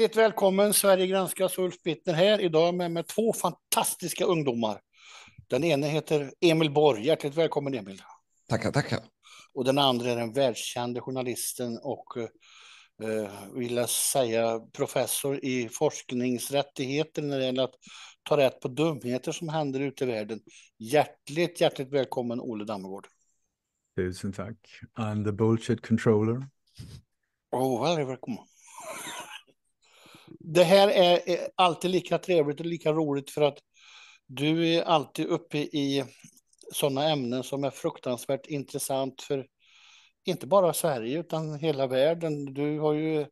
Hjärtligt välkommen! Sverige granskas, Ulf Bittner här. Idag med, med två fantastiska ungdomar. Den ene heter Emil Borg. Hjärtligt välkommen, Emil. Tackar, tackar. Och den andra är den världskände journalisten och, eh, vill jag säga, professor i forskningsrättigheter när det gäller att ta rätt på dumheter som händer ute i världen. Hjärtligt, hjärtligt välkommen, Olle Dammegård. Tusen tack. I'm the bullshit controller. Oh, väldigt välkommen. Det här är alltid lika trevligt och lika roligt för att du är alltid uppe i sådana ämnen som är fruktansvärt intressant för inte bara Sverige utan hela världen. Du har ju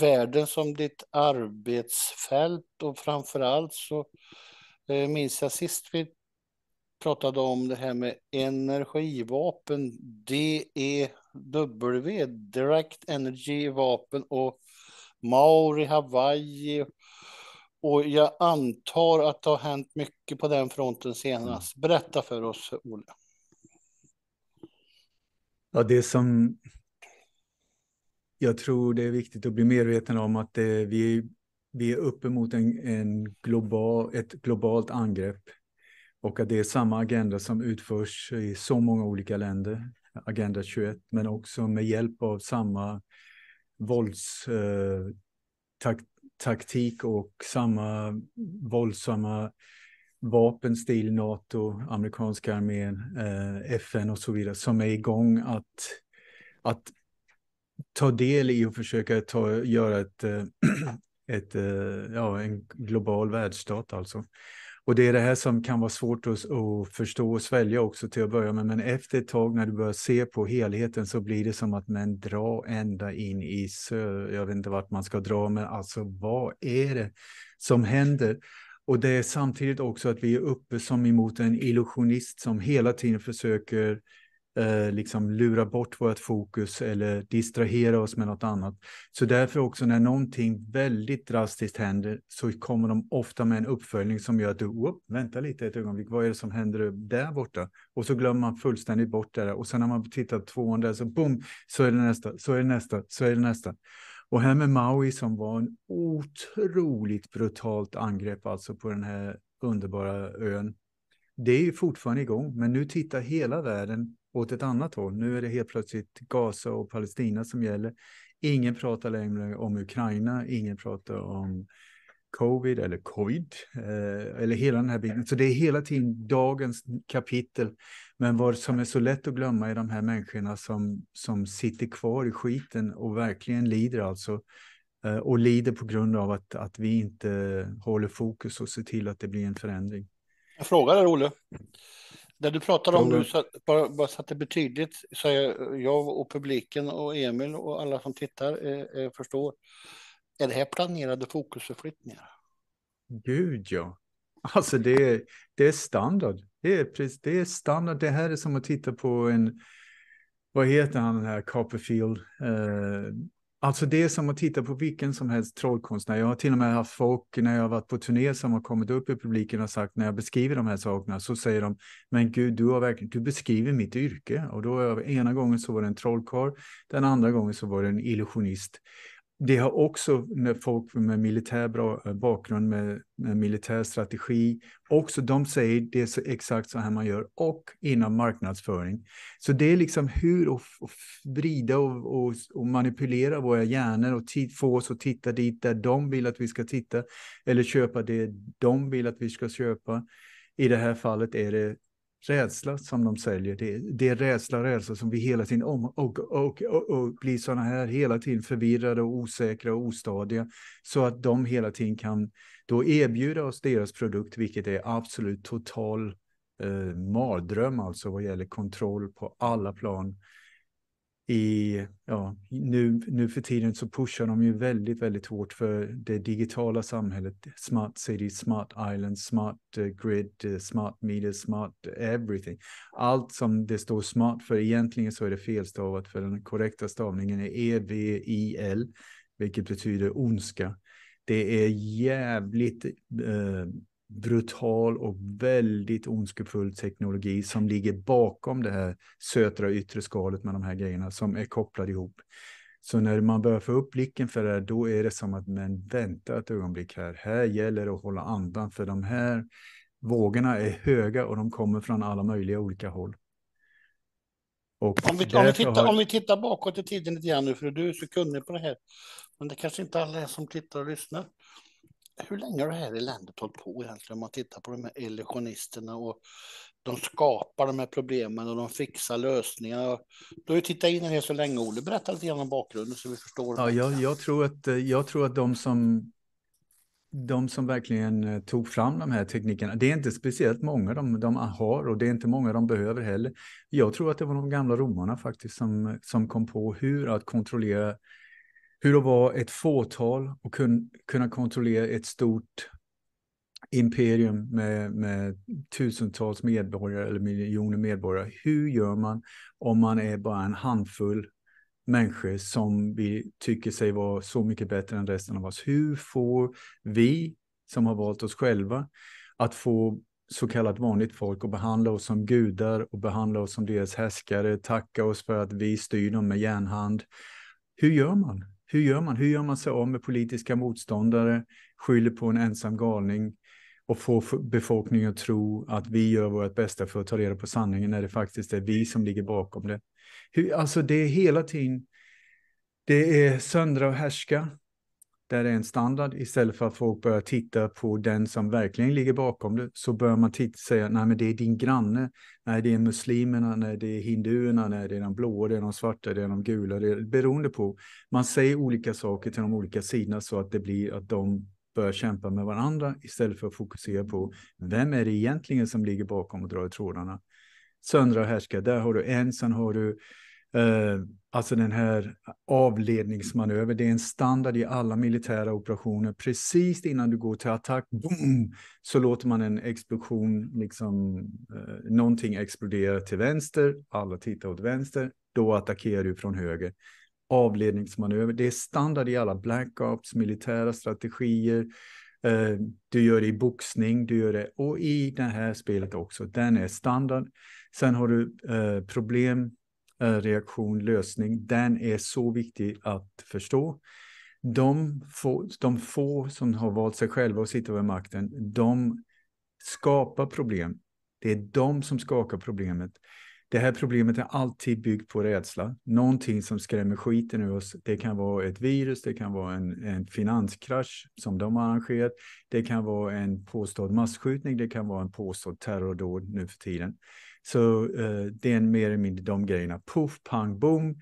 världen som ditt arbetsfält och framförallt så eh, minns jag sist vi pratade om det här med energivapen, DEW, Direct Energy Vapen och Maori, Hawaii. Och jag antar att det har hänt mycket på den fronten senast. Mm. Berätta för oss, Olle. Ja, det som jag tror det är viktigt att bli medveten om att det, eh, vi, vi är uppemot en, en global, ett globalt angrepp och att det är samma agenda som utförs i så många olika länder, Agenda 21, men också med hjälp av samma våldstaktik eh, och samma våldsamma vapenstil, NATO, amerikanska armén, eh, FN och så vidare, som är igång att, att ta del i och försöka ta, göra ett, eh, ett, ja, en global världsstat alltså. Och det är det här som kan vara svårt att, förstå och svälja också till att börja med. Men efter ett tag när du börjar se på helheten så blir det som att men dra ända in i söder. Jag vet inte vart man ska dra, men alltså vad är det som händer? Och det är samtidigt också att vi är uppe som emot en illusionist som hela tiden försöker Eh, liksom lura bort vårt fokus eller distrahera oss med något annat. Så därför också när någonting väldigt drastiskt händer så kommer de ofta med en uppföljning som gör att du, oh, vänta lite ett ögonblick, vad är det som händer där borta? Och så glömmer man fullständigt bort det där. och sen när man tittat tvåan där så boom, så är det nästa, så är det nästa, så är det nästa. Och här med Maui som var en otroligt brutalt angrepp alltså på den här underbara ön. Det är ju fortfarande igång, men nu tittar hela världen åt ett annat håll. Nu är det helt plötsligt Gaza och Palestina som gäller. Ingen pratar längre om Ukraina, ingen pratar om covid eller covid eh, eller hela den här biten. Så det är hela tiden dagens kapitel. Men vad som är så lätt att glömma är de här människorna som, som sitter kvar i skiten och verkligen lider alltså. Eh, och lider på grund av att, att vi inte håller fokus och ser till att det blir en förändring. Jag frågar dig, Olle. Det du pratar om nu, bara, bara så att det blir tydligt, så jag, jag och publiken och Emil och alla som tittar eh, eh, förstår. Är det här planerade fokusförflyttningar? Gud ja. Alltså det är, det är standard. Det är, det är standard. Det här är som att titta på en, vad heter han den här Copperfield? Eh, Alltså det är som att titta på vilken som helst trollkonstnär. Jag har till och med haft folk när jag har varit på turné som har kommit upp i publiken och sagt när jag beskriver de här sakerna så säger de men gud du har verkligen, du beskriver mitt yrke och då ena gången så var det en trollkarl, den andra gången så var det en illusionist det har också när folk med militär eh, bakgrund, med, med militär strategi, också de säger det är så exakt så här man gör och inom marknadsföring. Så det är liksom hur att vrida och, och, och, manipulera våra hjärnor och få oss att titta dit där de vill att vi ska titta eller köpa det de vill att vi ska köpa. I det här fallet är det rädsla som de säljer. Det, det är rädsla, rädsla som vi hela tiden om och, och, och, och blir sådana här hela tiden förvirrade och osäkra och ostadiga så att de hela tiden kan då erbjuda oss deras produkt, vilket är absolut total eh, mardröm alltså vad gäller kontroll på alla plan i, ja, nu, nu för tiden så pushar de ju väldigt, väldigt hårt för det digitala samhället. Smart city, smart island, smart eh, grid, eh, smart meter, smart everything. Allt som det står smart för, egentligen så är det felstavat för den korrekta stavningen är E-V-I-L, vilket betyder ondska. Det är jävligt eh, brutal och väldigt ondskefull teknologi som ligger bakom det här sötra yttre skalet med de här grejerna som är kopplade ihop. Så när man börjar få upp blicken för det här, då är det som att men vänta ett ögonblick här, här gäller det att hålla andan för de här vågorna är höga och de kommer från alla möjliga olika håll. Och om, vi, om, vi tittar, har... om vi tittar bakåt i tiden lite grann nu, för du är så kunnig på det här, men det kanske inte alla är som tittar och lyssnar hur länge har det här eländet hållit på egentligen? Om man tittar på de här illusionisterna och de skapar de här problemen och de fixar lösningarna. Du har ju tittat in i det så länge, Olle. Berätta lite grann om bakgrunden så vi förstår. Ja, jag, jag, tror att, eh, jag tror att de som de som verkligen eh, tog fram de här teknikerna, det är inte speciellt många de, de har och det är inte många de behöver heller. Jag tror att det var de gamla romarna faktiskt som, som kom på hur att kontrollera hur att vara ett fåtal och kun, kunna kontrollera ett stort imperium med, med, tusentals medborgare eller miljoner medborgare. Hur gör man om man är bara en handfull människor som vi tycker sig vara så mycket bättre än resten av oss? Hur får vi som har valt oss själva att få så kallat vanligt folk att behandla oss som gudar och behandla oss som deras härskare, tacka oss för att vi styr dem med järnhand. Hur gör man? Hur gör man? Hur gör man sig av med politiska motståndare, skyller på en ensam galning och får befolkningen att tro att vi gör vårt bästa för att ta reda på sanningen när det faktiskt är vi som ligger bakom det? Hur, alltså det är hela tiden, det är söndra och härska, där det är en standard istället för att folk börjar titta på den som verkligen ligger bakom det så börjar man titta och säga nej men det är din granne, nej det är muslimerna, nej det är hinduerna, nej det är de blåa, det är de svarta, det är de gula, det är beroende på. Man säger olika saker till de olika sidorna så att det blir att de börjar kämpa med varandra istället för att fokusera på vem är det egentligen som ligger bakom och drar i trådarna. Söndra och härska, där har du en, sen har du eh, Alltså den här avledningsmanöver, det är en standard i alla militära operationer. Precis innan du går till attack, boom, så låter man en explosion, liksom eh, någonting explodera till vänster, alla tittar åt vänster, då attackerar du från höger. Avledningsmanöver, det är standard i alla black militära strategier, eh, du gör det i boxning, du gör det, och i det här spelet också, den är standard. Sen har du eh, problem reaktion, lösning, den är så viktig att förstå. De få, de få som har valt sig själva att sitta vid makten, de skapar problem. Det är de som skakar problemet. Det här problemet är alltid byggt på rädsla. Någonting som skrämmer skiten ur oss. Det kan vara ett virus, det kan vara en, en finanskrasch som de har arrangerat. Det kan vara en påstådd massskjutning, det kan vara en påstådd terrordåd nu för tiden. Så eh, det är mer eller mindre de grejerna. Puff, pang, boom,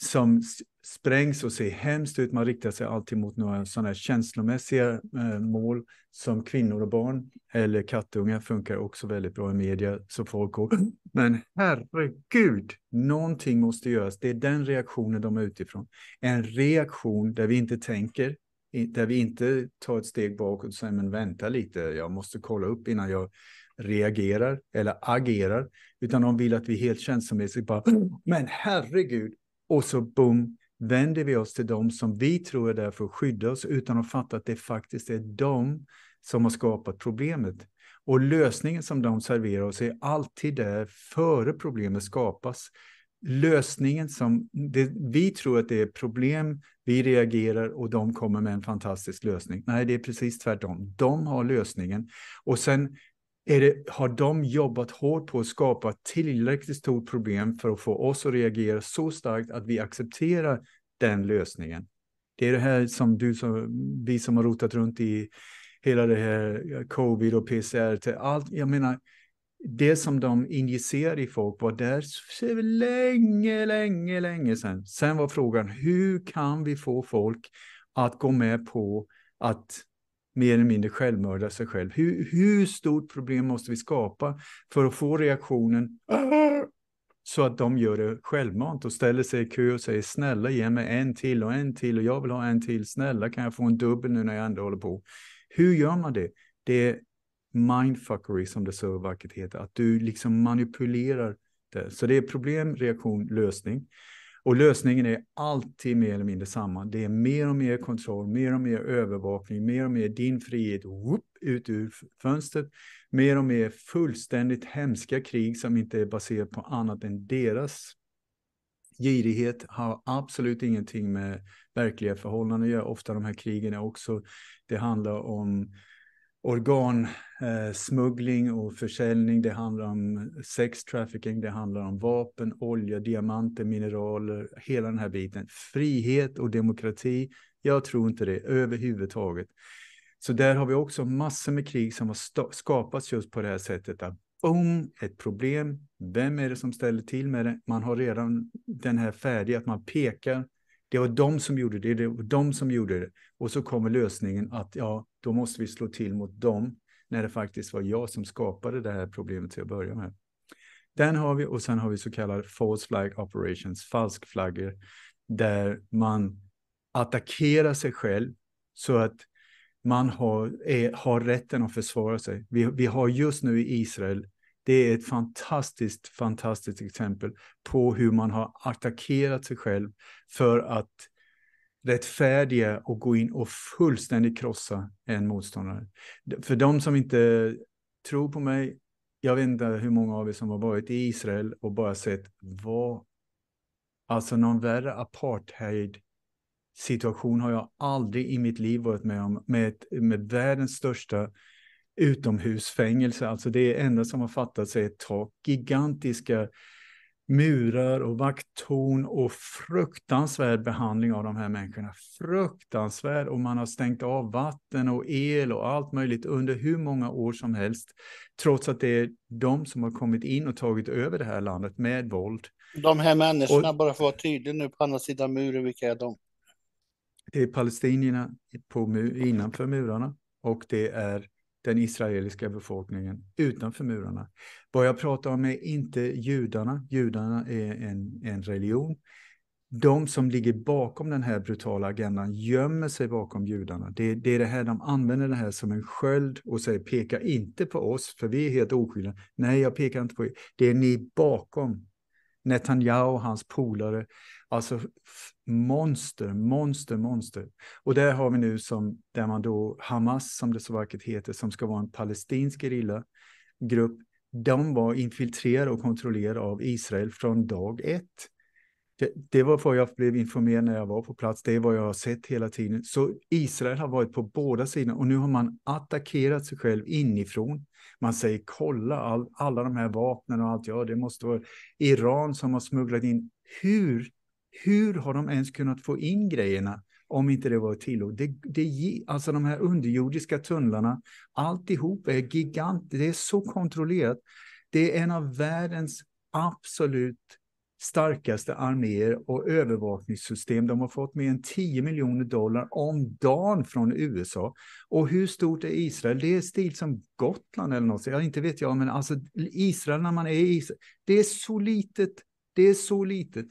som sprängs och ser hemskt ut. Man riktar sig alltid mot några sådana här känslomässiga eh, mål som kvinnor och barn eller kattungar funkar också väldigt bra i media. Så folk går. men herregud, någonting måste göras. Det är den reaktionen de är utifrån. En reaktion där vi inte tänker, där vi inte tar ett steg bakåt och säger men vänta lite, jag måste kolla upp innan jag reagerar eller agerar, utan de vill att vi helt känslomässigt bara, men herregud, och så boom, vänder vi oss till dem som vi tror är där för att skydda oss, utan att fatta att det faktiskt är de som har skapat problemet. Och lösningen som de serverar oss är alltid där före problemet skapas. Lösningen som det, vi tror att det är problem, vi reagerar och de kommer med en fantastisk lösning. Nej, det är precis tvärtom. De har lösningen och sen är det, har de jobbat hårt på att skapa tillräckligt stort problem för att få oss att reagera så starkt att vi accepterar den lösningen? Det är det här som, du som vi som har rotat runt i hela det här covid och PCR, till allt, jag menar, det som de injicerade i folk var där för länge, länge, länge sedan. Sen var frågan hur kan vi få folk att gå med på att mer eller mindre självmördar sig själv. Hur, hur stort problem måste vi skapa för att få reaktionen så att de gör det självmant och ställer sig i kö och säger snälla ge mig en till och en till och jag vill ha en till, snälla kan jag få en dubbel nu när jag ändå håller på. Hur gör man det? Det är mindfuckery som det så vackert heter, att du liksom manipulerar det. Så det är problem, reaktion, lösning. Och lösningen är alltid mer eller mindre samma. Det är mer och mer kontroll, mer och mer övervakning, mer och mer din frihet whoop, ut ur fönstret. Mer och mer fullständigt hemska krig som inte är baserat på annat än deras girighet har absolut ingenting med verkliga förhållanden att göra. Ofta de här krigen är också, det handlar om organsmuggling eh, och försäljning. Det handlar om sex trafficking, det handlar om vapen, olja, diamanter, mineraler, hela den här biten. Frihet och demokrati, jag tror inte det överhuvudtaget. Så där har vi också massor med krig som har skapats just på det här sättet. Att boom, ett problem. Vem är det som ställer till med det? Man har redan den här färdiga, att man pekar det var de som gjorde det, det var de som gjorde det. Och så kommer lösningen att ja, då måste vi slå till mot dem när det faktiskt var jag som skapade det här problemet till att börja med. Den har vi och sen har vi så kallade false flag operations, falskflaggor, där man attackerar sig själv så att man har, är, har rätten att försvara sig. Vi, vi har just nu i Israel det är ett fantastiskt, fantastiskt exempel på hur man har attackerat sig själv för att rättfärdiga och gå in och fullständigt krossa en motståndare. För de som inte tror på mig, jag vet inte hur många av er som har varit i Israel och bara sett vad, alltså någon värre apartheid situation har jag aldrig i mitt liv varit med om med, med världens största utomhusfängelse. Alltså det enda som har fattats är ett tak. Gigantiska murar och vakttorn och fruktansvärd behandling av de här människorna. Fruktansvärd och man har stängt av vatten och el och allt möjligt under hur många år som helst. Trots att det är de som har kommit in och tagit över det här landet med våld. De här människorna, och, bara för att vara tydlig nu på andra sidan muren, vilka är de? Det är palestinierna på innanför murarna och det är den israeliska befolkningen utanför murarna. Vad jag pratar om är inte judarna. Judarna är en, en religion. De som ligger bakom den här brutala agendan gömmer sig bakom judarna. Det, det, är det här de använder det här som en sköld och säger peka inte på oss för vi är helt oskyldiga. Nej, jag pekar inte på er. Det är ni bakom. Netanyahu och hans polare. Alltså monster, monster, monster. Och där har vi nu som där man då Hamas, som det så vackert heter, som ska vara en palestinsk gerillagrupp. De var infiltrerade och kontrollerade av Israel från dag ett. Det, det, var vad jag blev informerad när jag var på plats. Det är vad jag har sett hela tiden. Så Israel har varit på båda sidorna och nu har man attackerat sig själv inifrån. Man säger kolla all, alla de här vapnen och allt. Ja, det måste vara Iran som har smugglat in. Hur hur har de ens kunnat få in grejerna om inte det var tillåtet? Det, det, alltså de här underjordiska tunnlarna, alltihop är gigant. Det är så kontrollerat. Det är en av världens absolut starkaste arméer och övervakningssystem. De har fått mer än 10 miljoner dollar om dagen från USA. Och hur stort är Israel? Det är stil som Gotland eller något. Ja, inte vet jag, men alltså Israel när man är i Israel. Det är så litet. Det är så litet.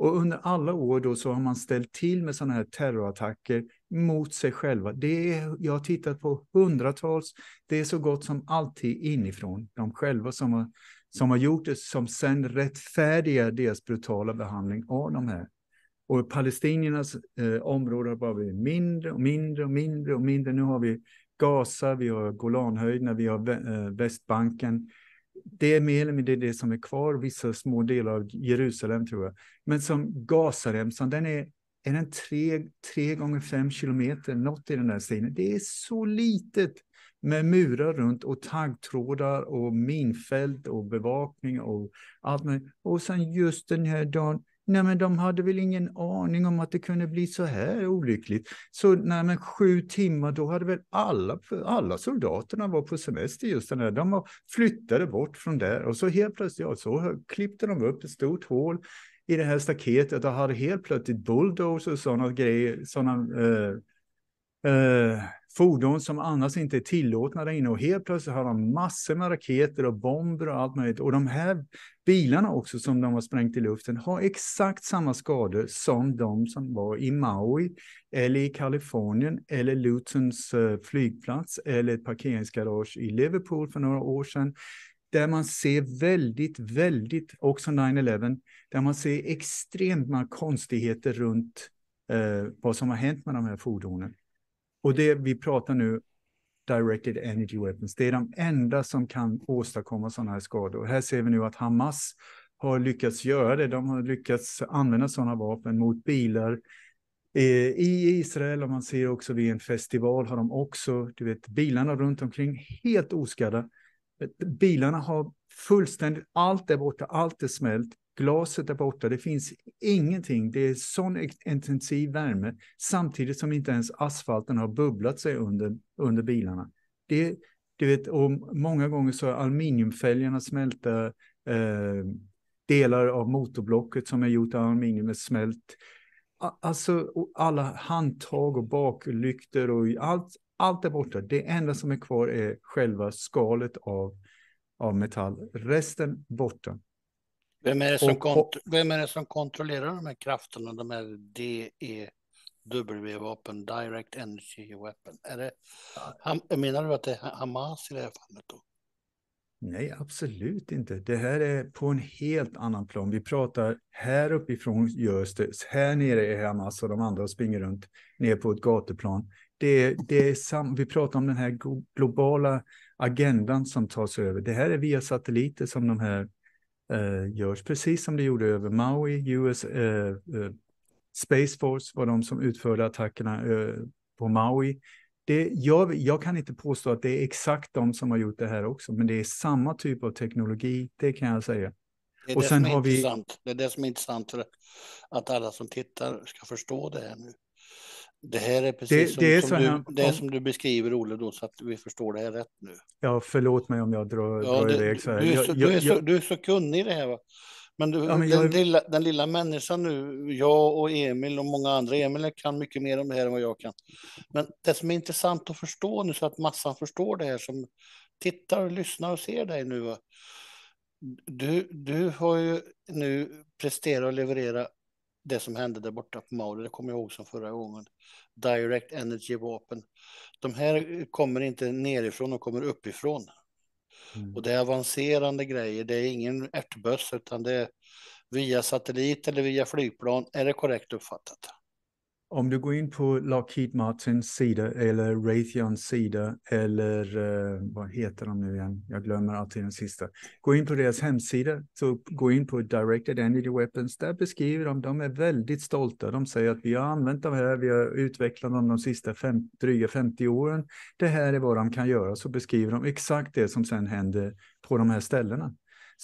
Och under alla år då så har man ställt till med sådana här terrorattacker mot sig själva. Det är, jag har tittat på hundratals, det är så gott som alltid inifrån de själva som har, som har gjort det, som sedan rättfärdigar deras brutala behandling av de här. Och palestiniernas eh, område har bara blivit mindre och mindre och mindre och mindre. Nu har vi Gaza, vi har Golanhöjderna, vi har eh, Västbanken det är mer eller mindre det som är kvar, vissa små delar av Jerusalem tror jag. Men som Gazaremsan, den är, är den tre, tre gånger fem kilometer, något i den där stilen. Det är så litet med murar runt och taggtrådar och minfält och bevakning och allt möjligt. Och sen just den här dagen, nej men de hade väl ingen aning om att det kunde bli så här olyckligt. Så nej men sju timmar, då hade väl alla, alla soldaterna var på semester just den där. De flyttade bort från där och så helt plötsligt, ja, så klippte de upp ett stort hål i det här staketet och hade helt plötsligt bulldozers och sådana grejer, sådana eh, Eh, fordon som annars inte är tillåtna där inne och helt plötsligt har de massor med raketer och bomber och allt möjligt. Och de här bilarna också som de har sprängt i luften har exakt samma skador som de som var i Maui eller i Kalifornien eller Lutons eh, flygplats eller ett parkeringsgarage i Liverpool för några år sedan där man ser väldigt, väldigt, också 9-11, där man ser extremt många konstigheter runt eh, vad som har hänt med de här fordonen. Och det vi pratar nu, Directed Energy Weapons, det är de enda som kan åstadkomma sådana här skador. Här ser vi nu att Hamas har lyckats göra det. De har lyckats använda sådana vapen mot bilar eh, i Israel och man ser också vid en festival har de också, du vet, bilarna runt omkring helt oskadda. Bilarna har fullständigt, allt är borta, allt är smält. Glaset är borta, det finns ingenting. Det är sån intensiv värme samtidigt som inte ens asfalten har bubblat sig under, under bilarna. Det, du vet, och många gånger så aluminiumfälgarna smälta eh, delar av motorblocket som är gjort av aluminium är smält. Alltså alla handtag och baklyktor och allt, allt är borta. Det enda som är kvar är själva skalet av, av metall. Resten borta. Vem är, det som och, vem är det som kontrollerar de här krafterna, de här DEW-vapen, Direct Energy Weapon? Är det, ham, menar du att det är Hamas i det här fallet då? Nej, absolut inte. Det här är på en helt annan plan. Vi pratar här uppifrån görs det, här nere är Hamas och de andra springer runt ner på ett gatuplan. Det, det är sam, vi pratar om den här globala agendan som tas över. Det här är via satelliter som de här eh, görs, precis som det gjorde över Maui. US eh, eh, Space Force var de som utförde attackerna eh, på Maui. Det, jag, jag, kan inte påstå att det är exakt de som har gjort det här också, men det är samma typ av teknologi, det kan jag säga. Det är, och det, sen som är har vi... det är det som är intressant, för att alla som tittar ska förstå det här nu. Det här är precis det, som, det är som, du, det är som du beskriver, Olle, då, så att vi förstår det här rätt nu. Ja, förlåt mig om jag drar, ja, drar det, iväg så här. Du är så, jag, du, är jag, du är så kunnig i det här. Va? Men, du, ja, men den, jag... lilla, den lilla människan nu, jag och Emil och många andra, Emil kan mycket mer om det här än vad jag kan. Men det som är intressant att förstå nu, så att massan förstår det här som tittar och lyssnar och ser dig nu. Du, du har ju nu presterat och levererat det som hände där borta på Mauri, det kommer jag ihåg som förra gången. Direct Energy Vapen. De här kommer inte nerifrån, de kommer uppifrån. Mm. Och det är avancerande grejer, det är ingen ärtböss utan det är via satellit eller via flygplan. Är det korrekt uppfattat? om du går in på Lockheed Martins sida eller Raytheons sida eller eh, vad heter de nu igen? Jag glömmer alltid den sista. Gå in på deras hemsida, så gå in på Directed Energy Weapons. Där beskriver de, de är väldigt stolta. De säger att vi har använt de här, vi har utvecklat dem de sista fem, dryga 50 åren. Det här är vad de kan göra. Så beskriver de exakt det som sedan händer på de här ställena.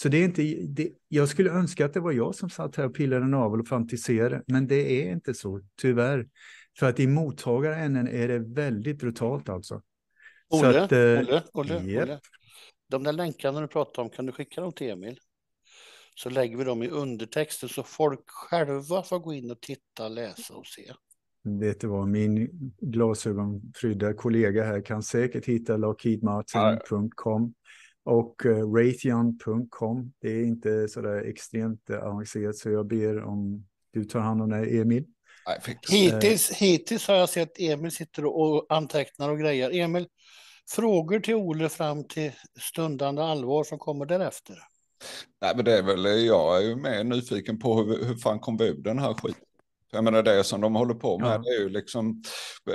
Så det är inte, det, jag skulle önska att det var jag som satt här och pillade navel och fantiserade, men det är inte så, tyvärr. För att i mottagaränden är det väldigt brutalt alltså. Olle, så att, eh, Olle, Olle, yep. Olle, De där länkarna du pratar om, kan du skicka dem till Emil? Så lägger vi dem i undertexten så folk själva får gå in och titta, läsa och se. Vet du vad, min glasögonfrydda kollega här kan säkert hitta lockheedmartin.com. Och eh, Raytheon.com, det är inte så där extremt eh, avancerat så jag ber om du tar hand om det, Emil. Hittills, hittills har jag sett Emil sitter och antecknar och grejer. Emil, frågor till Ole fram till stundande allvar som kommer därefter? Nej, men det är väl, jag är ju mer nyfiken på hur, hur fan kom vi ur den här skiten? Jag menar det som de håller på med, ja. det är ju liksom,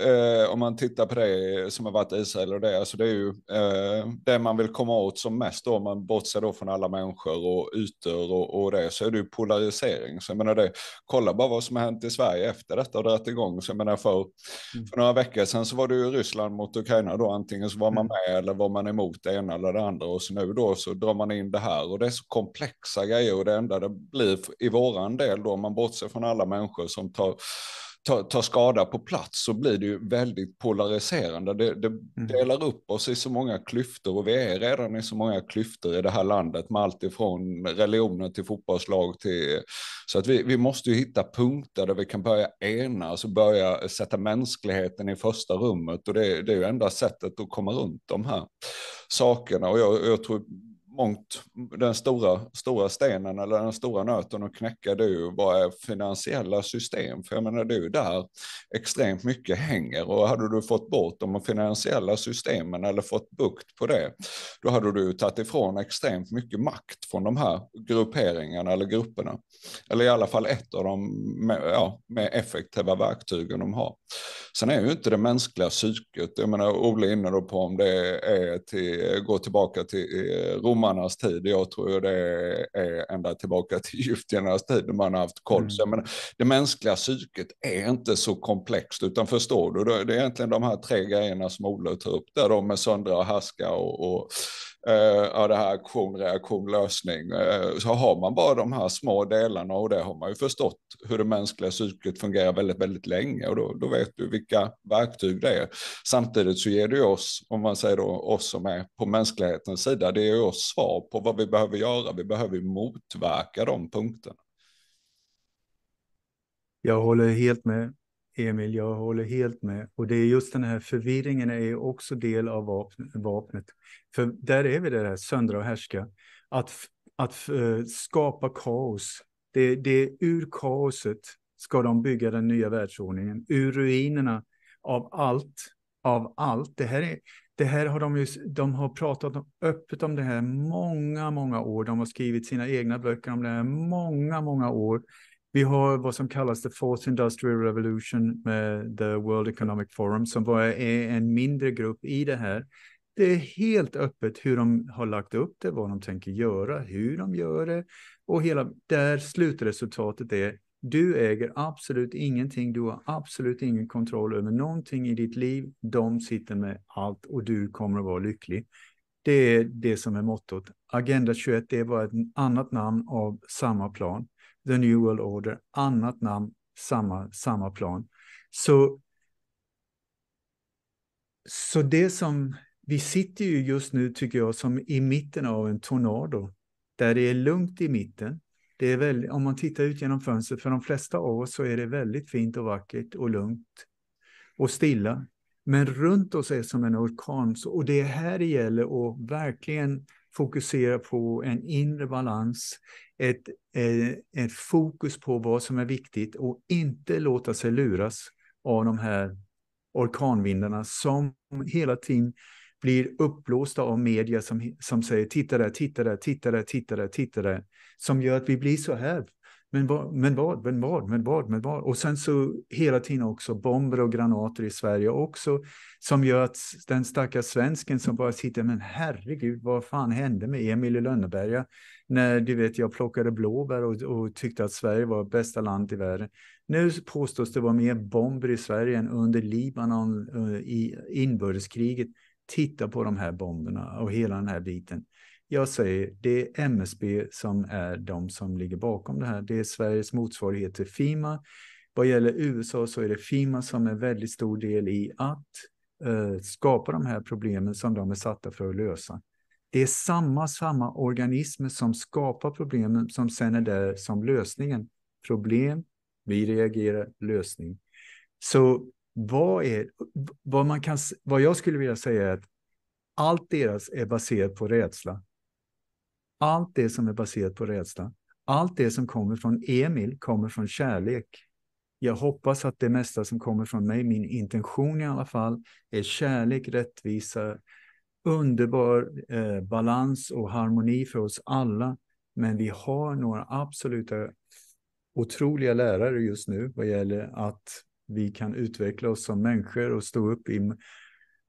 eh, om man tittar på det som har varit i Israel och det, alltså det är ju eh, det man vill komma åt som mest då, om man bortser då från alla människor och ytor och, och det, så är det ju polarisering. Så jag menar det, kolla bara vad som har hänt i Sverige efter detta och dragit igång. Så jag menar för, mm. för några veckor sedan så var det ju Ryssland mot Ukraina då, antingen så var man mm. med eller var man emot det ena eller det andra och så nu då så drar man in det här och det är så komplexa grejer och det enda det blir i våran del då, om man bortser från alla människor, så som tar, tar, tar skada på plats så blir det ju väldigt polariserande. Det, det mm. delar upp oss i så många klyftor och vi är redan i så många klyftor i det här landet med allt ifrån religioner till fotbollslag till... Så att vi, vi måste ju hitta punkter där vi kan börja enas och börja sätta mänskligheten i första rummet och det, det är ju enda sättet att komma runt de här sakerna och jag, jag tror mångt, den stora, stora stenen eller den stora nöten att knäcka det är ju vad är finansiella system. För jag menar det är ju där extremt mycket hänger och hade du fått bort de finansiella systemen eller fått bukt på det, då hade du tagit ifrån extremt mycket makt från de här grupperingarna eller grupperna. Eller i alla fall ett av de med, ja, med effektiva verktygen de har. Sen är ju inte det mänskliga psyket, jag menar Olle är inne på om det är till, gå tillbaka till eh, Rom romarnas tid. Jag tror det är ända tillbaka till egyptiernas tid när man har haft koll. Mm. Men det mänskliga psyket är inte så komplext, utan förstår du, det är egentligen de här tre grejerna som Olle tar upp där, de med söndra och härska och, och Eh, av det här aktion, reaktion, lösning. Eh, så har man bara de här små delarna och det har man ju förstått hur det mänskliga psyket fungerar väldigt, väldigt länge och då, då vet du vilka verktyg det är. Samtidigt så ger det ju oss, om man säger då oss som är på mänsklighetens sida, det är oss svar på vad vi behöver göra. Vi behöver motverka de punkterna. Jag håller helt med. Emil, jag håller helt med. Och det är just den här förvirringen är också del av vapnet. För där är vi det där söndra och härska. Att, att skapa kaos. Det, det är ur kaoset ska de bygga den nya världsordningen. Ur ruinerna av allt, av allt. Det här, är, det här har de, just, de har pratat om, öppet om det här många, många år. De har skrivit sina egna böcker om det här många, många år. Vi har vad som kallas The Fourth Industrial Revolution med The World Economic Forum som var, är en mindre grupp i det här. Det är helt öppet hur de har lagt upp det, vad de tänker göra, hur de gör det och hela där slutresultatet är du äger absolut ingenting, du har absolut ingen kontroll över någonting i ditt liv. De sitter med allt och du kommer att vara lycklig. Det är det som är mottot. Agenda 21 det är bara ett annat namn av samma plan. The New World Order, annat namn, samma, samma plan. Så, så det som vi sitter ju just nu, tycker jag, som i mitten av en tornado, där det är lugnt i mitten. Det är väl, om man tittar ut genom fönstret, för de flesta av oss så är det väldigt fint och vackert och lugnt och stilla. Men runt oss är som en orkan och det är här det gäller att verkligen fokusera på en inre balans, ett, eh, ett fokus på vad som är viktigt och inte låta sig luras av de här orkanvindarna som hela tiden blir uppblåsta av media som, som säger titta där, titta där, titta där, titta där, titta där, som gör att vi blir så här men vad, men vad, men vad, men vad, men vad? Och sen så hela tiden också bomber och granater i Sverige också som gör att den stackars svensken som bara sitter, men herregud, vad fan hände med Emil i Lönneberga när du vet, jag plockade blåbär och, och tyckte att Sverige var bästa land i världen. Nu påstås det vara mer bomber i Sverige än under Libanon eh, i inbördeskriget. Titta på de här bomberna och hela den här biten. Jag säger, det är MSB som är de som ligger bakom det här. Det är Sveriges motsvarighet till FIMA. Vad gäller USA så är det FIMA som är väldigt stor del i att eh, skapa de här problemen som de är satta för att lösa. Det är samma, samma organismer som skapar problemen som sen är där som lösningen. Problem, vi reagerar, lösning. Så vad, är, vad, man kan, vad jag skulle vilja säga är att allt deras är baserat på rädsla. Allt det som är baserat på rädsla, allt det som kommer från Emil kommer från kärlek. Jag hoppas att det mesta som kommer från mig, min intention i alla fall, är kärlek, rättvisa, underbar eh, balans och harmoni för oss alla. Men vi har några absoluta otroliga lärare just nu vad gäller att vi kan utveckla oss som människor och stå upp i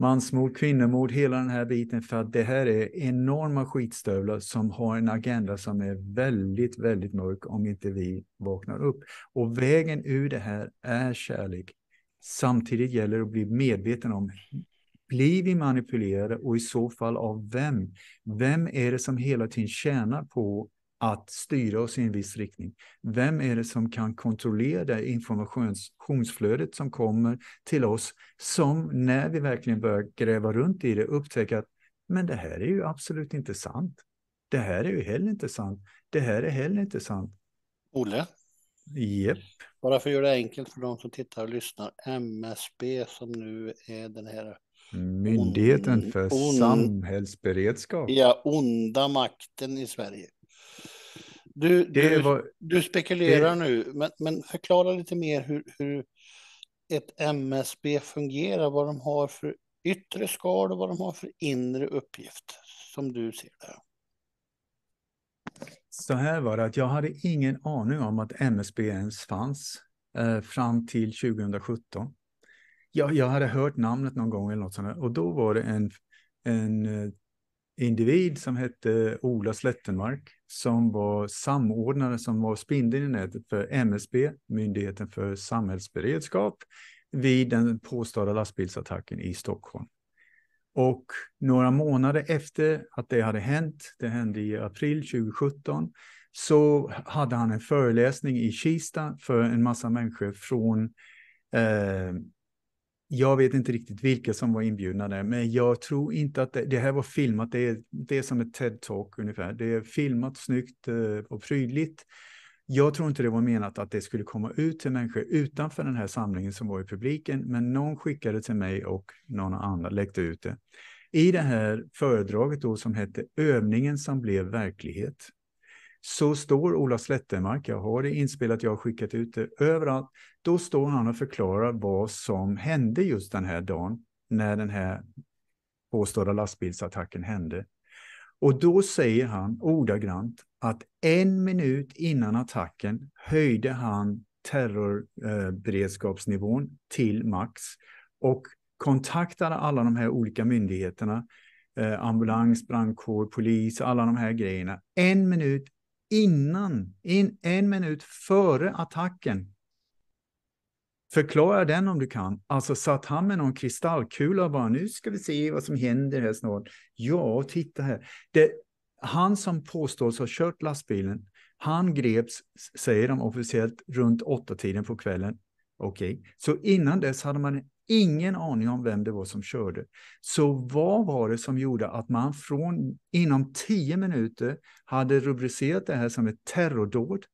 mansmord, kvinnomord, hela den här biten för att det här är enorma skitstövlar som har en agenda som är väldigt, väldigt mörk om inte vi vaknar upp. Och vägen ur det här är kärlek. Samtidigt gäller det att bli medveten om blir vi manipulerade och i så fall av vem? Vem är det som hela tiden tjänar på att styra oss i en viss riktning. Vem är det som kan kontrollera det informationsflödet som kommer till oss som när vi verkligen börjar gräva runt i det upptäcker att men det här är ju absolut inte sant. Det här är ju heller inte sant. Det här är heller inte sant. Olle? Yep. Bara för att göra det enkelt för de som tittar och lyssnar. MSB som nu är den här Myndigheten för on, samhällsberedskap. Ja, onda makten i Sverige. Du, du, var, du spekulerar det... nu, men, men, förklara lite mer hur, hur ett MSB fungerar, vad de har för yttre skal och vad de har för inre uppgift, som du ser det. Så här var det, att jag hade ingen aning om att MSB ens fanns eh, fram till 2017. Jag, jag hade hört namnet någon gång eller något sånt och då var det en, en eh, individ som hette Ola Slättenmark som var samordnare som var spindeln i nätet för MSB, Myndigheten för samhällsberedskap, vid den påstådda lastbilsattacken i Stockholm. Och några månader efter att det hade hänt, det hände i april 2017, så hade han en föreläsning i Kista för en massa människor från eh, jag vet inte riktigt vilka som var inbjudna där, men jag tror inte att det, det här var filmat. Det är, det är som ett TED-talk ungefär. Det är filmat snyggt eh, och prydligt. Jag tror inte det var menat att det skulle komma ut till människor utanför den här samlingen som var i publiken, men någon skickade till mig och någon annan läckte ut det. I det här föredraget då som hette Övningen som blev verklighet så står Ola Slättemark, jag har det inspelat, jag har skickat ut det överallt, då står han och förklarar vad som hände just den här dagen när den här påstådda lastbilsattacken hände. Och då säger han ordagrant att en minut innan attacken höjde han terrorberedskapsnivån till max och kontaktade alla de här olika myndigheterna, eh, ambulans, brandkår, polis, alla de här grejerna. En minut innan, in, en minut före attacken Förklara den om du kan. Alltså satt han med någon kristallkula och bara nu ska vi se vad som händer här snart. Ja, titta här. Det, han som påstås ha kört lastbilen, han greps, säger de officiellt, runt åtta tiden på kvällen. Okej, okay. så innan dess hade man ingen aning om vem det var som körde. Så vad var det som gjorde att man från inom tio minuter hade rubricerat det här som ett terrordåd?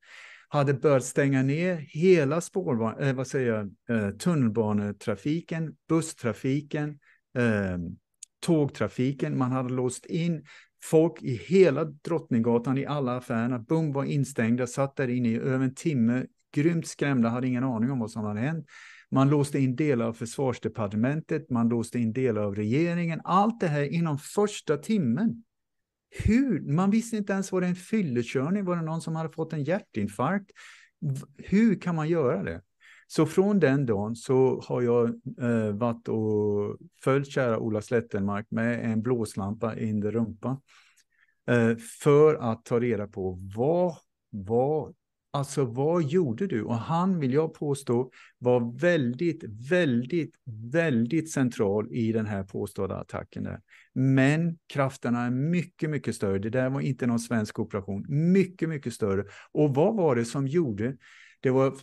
hade börjat stänga ner hela spårban, eh, vad säger jag, eh, tunnelbanetrafiken, busstrafiken, eh, tågtrafiken. Man hade låst in folk i hela Drottninggatan, i alla affärerna. Bum var instängda, satt där inne i över en timme, grymt skrämda, hade ingen aning om vad som hade hänt. Man låste in delar av försvarsdepartementet, man låste in delar av regeringen. Allt det här inom första timmen hur? Man visste inte ens, var det en fyllekörning? Var det någon som hade fått en hjärtinfarkt? Hur kan man göra det? Så från den dagen så har jag eh, varit och följt kära Ola Slättenmark med en blåslampa in i rumpan eh, för att ta reda på vad, vad Alltså vad gjorde du? Och han, vill jag påstå, var väldigt, väldigt, väldigt central i den här påstådda attacken. Där. Men krafterna är mycket, mycket större. Det där var inte någon svensk operation. Mycket, mycket större. Och vad var det som gjorde? Det var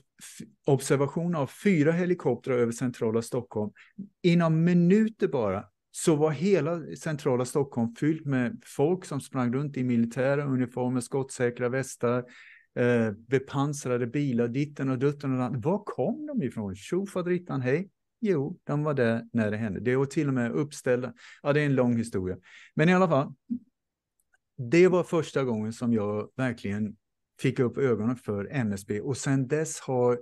observation av fyra helikoptrar över centrala Stockholm. Inom minuter bara så var hela centrala Stockholm fyllt med folk som sprang runt i militära uniformer, skottsäkra västar, eh, bepansrade bilar, ditten och dutten och Var kom de ifrån? Tjofaderittan, hej. Jo, de var där när det hände. Det var till och med uppställda. Ja, det är en lång historia. Men i alla fall, det var första gången som jag verkligen fick upp ögonen för MSB och sedan dess har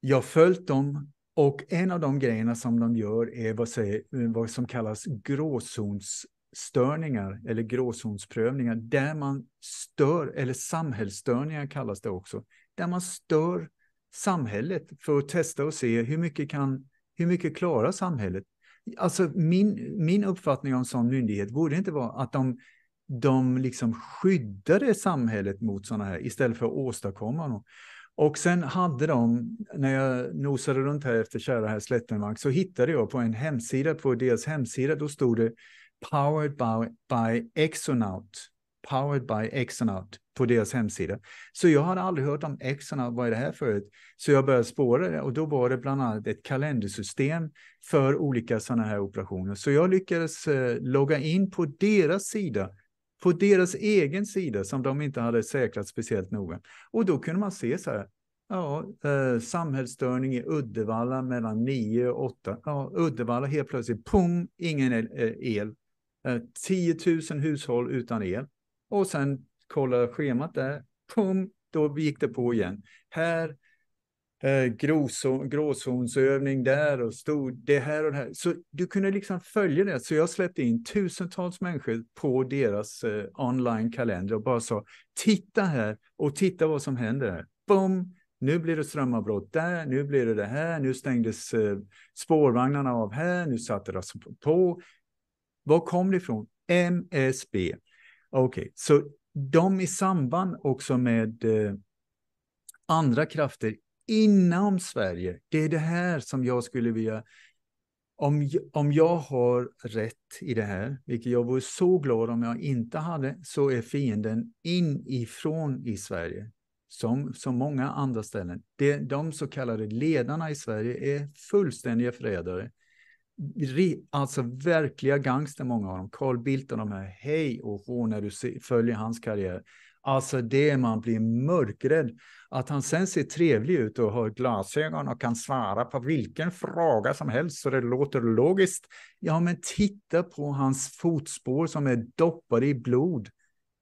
jag följt dem och en av de grejerna som de gör är vad, säger, vad som kallas gråzons störningar eller gråzonsprövningar där man stör, eller samhällsstörningar kallas det också, där man stör samhället för att testa och se hur mycket kan, hur mycket klarar samhället? Alltså min, min uppfattning om en sån myndighet borde inte vara att de, de liksom skyddade samhället mot sådana här istället för att åstadkomma något. Och sen hade de, när jag nosade runt här efter kära herr Slettenmark, så hittade jag på en hemsida, på deras hemsida, då stod det powered by, by Exonaut. Powered by Exonaut på deras hemsida. Så jag hade aldrig hört om Exonaut, vad är det här förut? Så jag började spåra det och då var det bland annat ett kalendersystem för olika sådana här operationer. Så jag lyckades eh, logga in på deras sida på deras egen sida som de inte hade säkrat speciellt noga. Och då kunde man se så här, ja, eh, samhällsstörning i Uddevalla mellan 9 och 8. Ja, Uddevalla helt plötsligt, pum, ingen el, eh, el 10 eh, 000 hushåll utan el. Och sen kolla schemat där. Pum, då gick det på igen. Här, eh, gråzonsövning där och stod det här och det här. Så du kunde liksom följa det. Så jag släppte in tusentals människor på deras eh, online kalender och bara sa titta här och titta vad som händer här. Bum, nu blir det strömavbrott där, nu blir det det här, nu stängdes spårvagnarna av här, nu satte det på, var kom det ifrån? MSB. Okej, okay. så de i samband också med eh, andra krafter inom Sverige. Det är det här som jag skulle vilja... Om, om jag har rätt i det här, vilket jag vore så glad om jag inte hade, så är fienden inifrån i Sverige, som så många andra ställen. Det, de så kallade ledarna i Sverige är fullständiga förrädare alltså verkliga gangster många av dem. Carl Bildt och de här, hej och hå när du följer hans karriär. Alltså det man blir mörkrädd. Att han sen ser trevlig ut och har glasögon och kan svara på vilken fråga som helst så det låter logiskt. Ja, men titta på hans fotspår som är doppade i blod.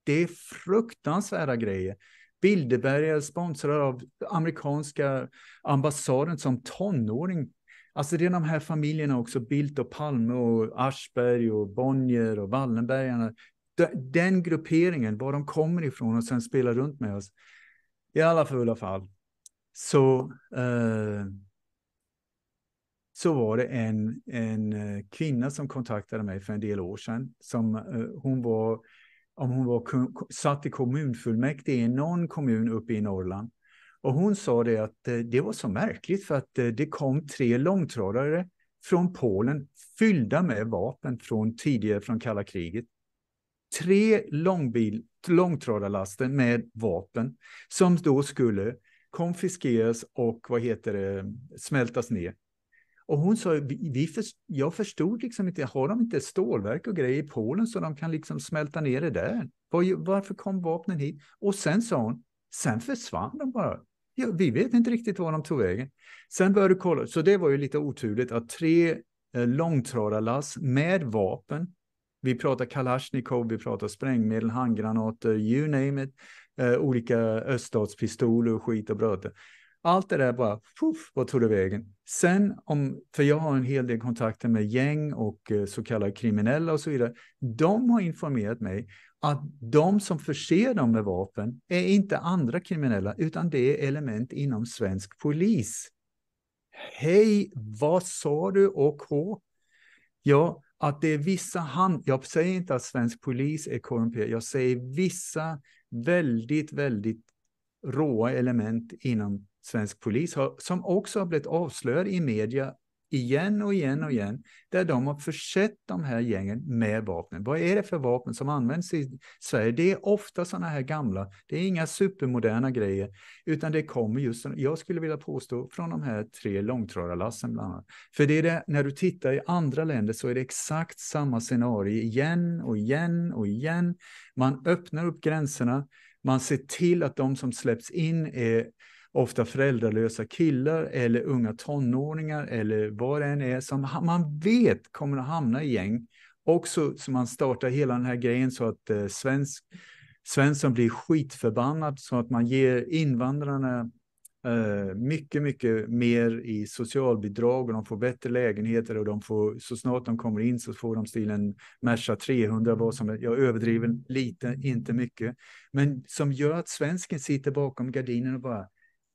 Det är fruktansvärda grejer. Bilderberg är sponsrad av amerikanska ambassaden som tonåring Alltså det är de här familjerna också, Bildt och Palme och Aschberg och Bonnier och Wallenbergarna. Den grupperingen, var de kommer ifrån och sen spelar runt med oss. I alla fulla fall så, eh, så var det en, en eh, kvinna som kontaktade mig för en del år sedan. Som, eh, hon var, om hon var, satt i kommunfullmäktige i någon kommun uppe i Norrland och hon sa det att eh, det var så märkligt för att eh, det kom tre långtradare från Polen fyllda med vapen från tidigare från kalla kriget. Tre långtradarlaster med vapen som då skulle konfiskeras och vad heter det, smältas ner. Och hon sa, vi, vi för, jag förstod liksom inte, har de inte stålverk och grejer i Polen så de kan liksom smälta ner det där? Var, varför kom vapnen hit? Och sen sa hon, sen försvann de bara. Ja, vi vet inte riktigt var de tog vägen. Sen började du kolla, så det var ju lite oturligt att tre eh, långtradarlass med vapen, vi pratar Kalashnikov, vi pratar sprängmedel, handgranater, you name it, eh, olika öststatspistoler och skit och bröte. Allt det där bara, puff, vad tog det vägen? Sen om, för jag har en hel del kontakter med gäng och eh, så kallade kriminella och så vidare. De har informerat mig att de som förser dem med vapen är inte andra kriminella, utan det är element inom svensk polis. Hej, vad sa du och H? Ja, att det är vissa hand... Jag säger inte att svensk polis är korrumperad, jag säger vissa väldigt, väldigt råa element inom svensk polis som också har blivit avslöjade i media igen och igen och igen, där de har försett de här gängen med vapen. Vad är det för vapen som används i Sverige? Det är ofta sådana här gamla, det är inga supermoderna grejer, utan det kommer just, jag skulle vilja påstå, från de här tre långtradarlassen bland annat. För det är det, när du tittar i andra länder så är det exakt samma scenario igen och igen och igen. Man öppnar upp gränserna, man ser till att de som släpps in är ofta föräldralösa killar eller unga tonåringar eller vad det än är som man vet kommer att hamna i gäng. Också som man startar hela den här grejen så att eh, svensk, Svensson blir skitförbannad så att man ger invandrarna eh, mycket, mycket mer i socialbidrag och de får bättre lägenheter och de får, så snart de kommer in så får de stilen Merca 300, vad mm. som jag överdriver lite, inte mycket, men som gör att svensken sitter bakom gardinen och bara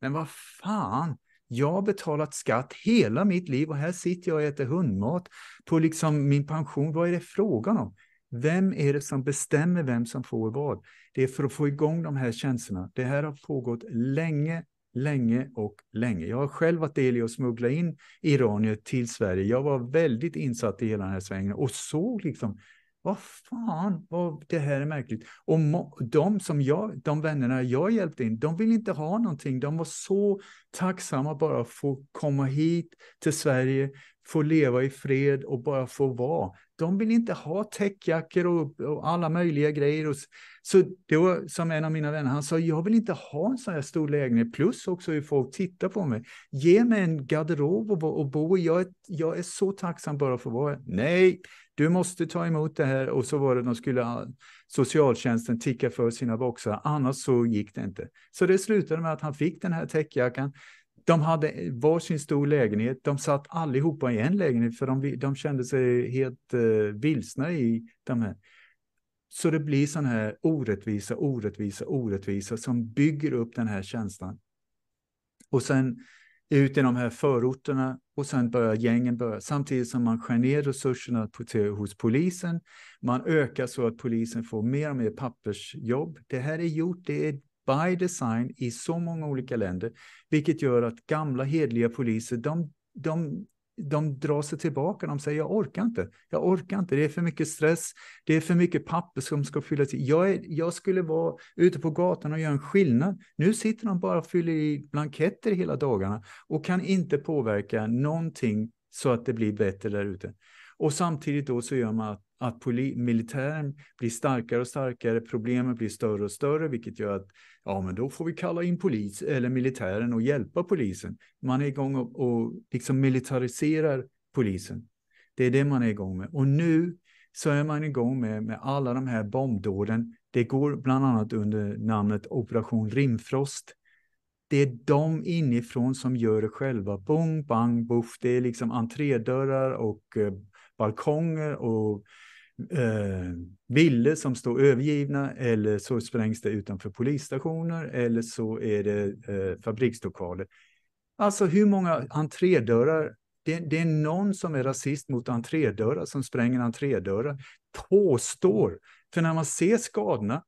men vad fan, jag har betalat skatt hela mitt liv och här sitter jag och äter hundmat på liksom min pension. Vad är det frågan om? Vem är det som bestämmer vem som får vad? Det är för att få igång de här känslorna. Det här har pågått länge, länge och länge. Jag har själv varit del i att smuggla in iranier till Sverige. Jag var väldigt insatt i hela den här svängen och såg liksom vad fan, vad, det här är märkligt. Och må, de som jag, de vännerna jag hjälpte in, de ville inte ha någonting. De var så tacksamma bara att få komma hit till Sverige, få leva i fred och bara få vara. De vill inte ha täckjackor och, och, alla möjliga grejer. Och, så det var som en av mina vänner, han sa, jag vill inte ha en sån här stor lägenhet, plus också hur folk tittar på mig. Ge mig en garderob och, och bo, jag är, jag är så tacksam bara för att vara här. Nej, du måste ta emot det här och så var det, de skulle socialtjänsten ticka för sina boxar, annars så gick det inte. Så det slutade med att han fick den här täckjackan. De hade varsin stor lägenhet, de satt allihopa i en lägenhet för de, de kände sig helt eh, vilsna i de här. Så det blir sån här orättvisa, orättvisa, orättvisa som bygger upp den här känslan. Och sen ut i de här förorterna och sen börjar gängen börja. Samtidigt som man skär ner resurserna på, till, hos polisen. Man ökar så att polisen får mer och mer pappersjobb. Det här är gjort, det är by design i så många olika länder, vilket gör att gamla hedliga poliser, de, de de drar sig tillbaka, de säger jag orkar inte, jag orkar inte, det är för mycket stress, det är för mycket papper som ska fyllas i. Jag, är, jag skulle vara ute på gatan och göra en skillnad. Nu sitter de bara och fyller i blanketter hela dagarna och kan inte påverka någonting så att det blir bättre där ute. Och samtidigt då så gör man att att militären blir starkare och starkare, problemen blir större och större, vilket gör att ja, men då får vi kalla in polis eller militären och hjälpa polisen. Man är igång och, och liksom militariserar polisen. Det är det man är igång med. Och nu så är man igång med, med alla de här bombdåden. Det går bland annat under namnet Operation Rimfrost. Det är de inifrån som gör det själva. Bong, bang, buff. Det är liksom entrédörrar och eh, balkonger och eh, villor som står övergivna eller så sprängs det utanför polisstationer eller så är det eh, fabrikslokaler. Alltså hur många entrédörrar det, det, är någon som är rasist mot entrédörrar, som spränger entrédörrar, påstår. För när man ser skadorna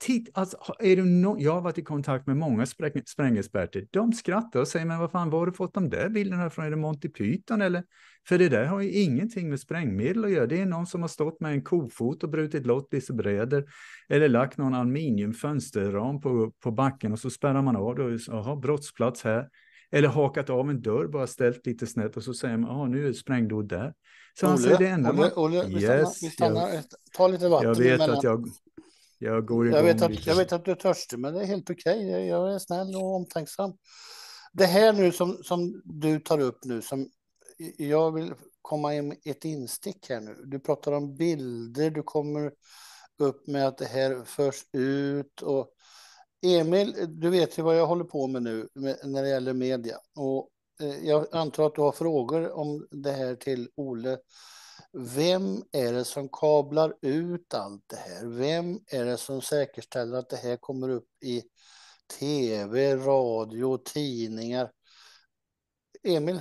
Titt, alltså, är du no jag har varit i kontakt med många spräng sprängexperter. De skrattar och säger, men vad fan, var har du fått de där bilderna från? Är det Monty Python eller? För det där har ju ingenting med sprängmedel att göra. Det är någon som har stått med en kofot och brutit lott i bräder eller lagt någon aluminiumfönsterram på, på backen och så spärrar man av Jaha, brottsplats här. Eller hakat av en dörr, bara ställt lite snett och så säger man, ja, nu är sprängdåd där. Så Olle, han det enda Olle, Olle, yes, vi stannar, vi stannar, jag, ta lite vatten. Jag vet att jag jag går Jag vet att, jag vet att du är törstig, men det är helt okej. Okay. Jag är snäll och omtänksam. Det här nu som, som du tar upp nu, som jag vill komma in ett instick här nu. Du pratar om bilder, du kommer upp med att det här förs ut och Emil, du vet ju vad jag håller på med nu när det gäller media och eh, jag antar att du har frågor om det här till Ole vem är det som kablar ut allt det här? Vem är det som säkerställer att det här kommer upp i tv, radio, tidningar? Emil?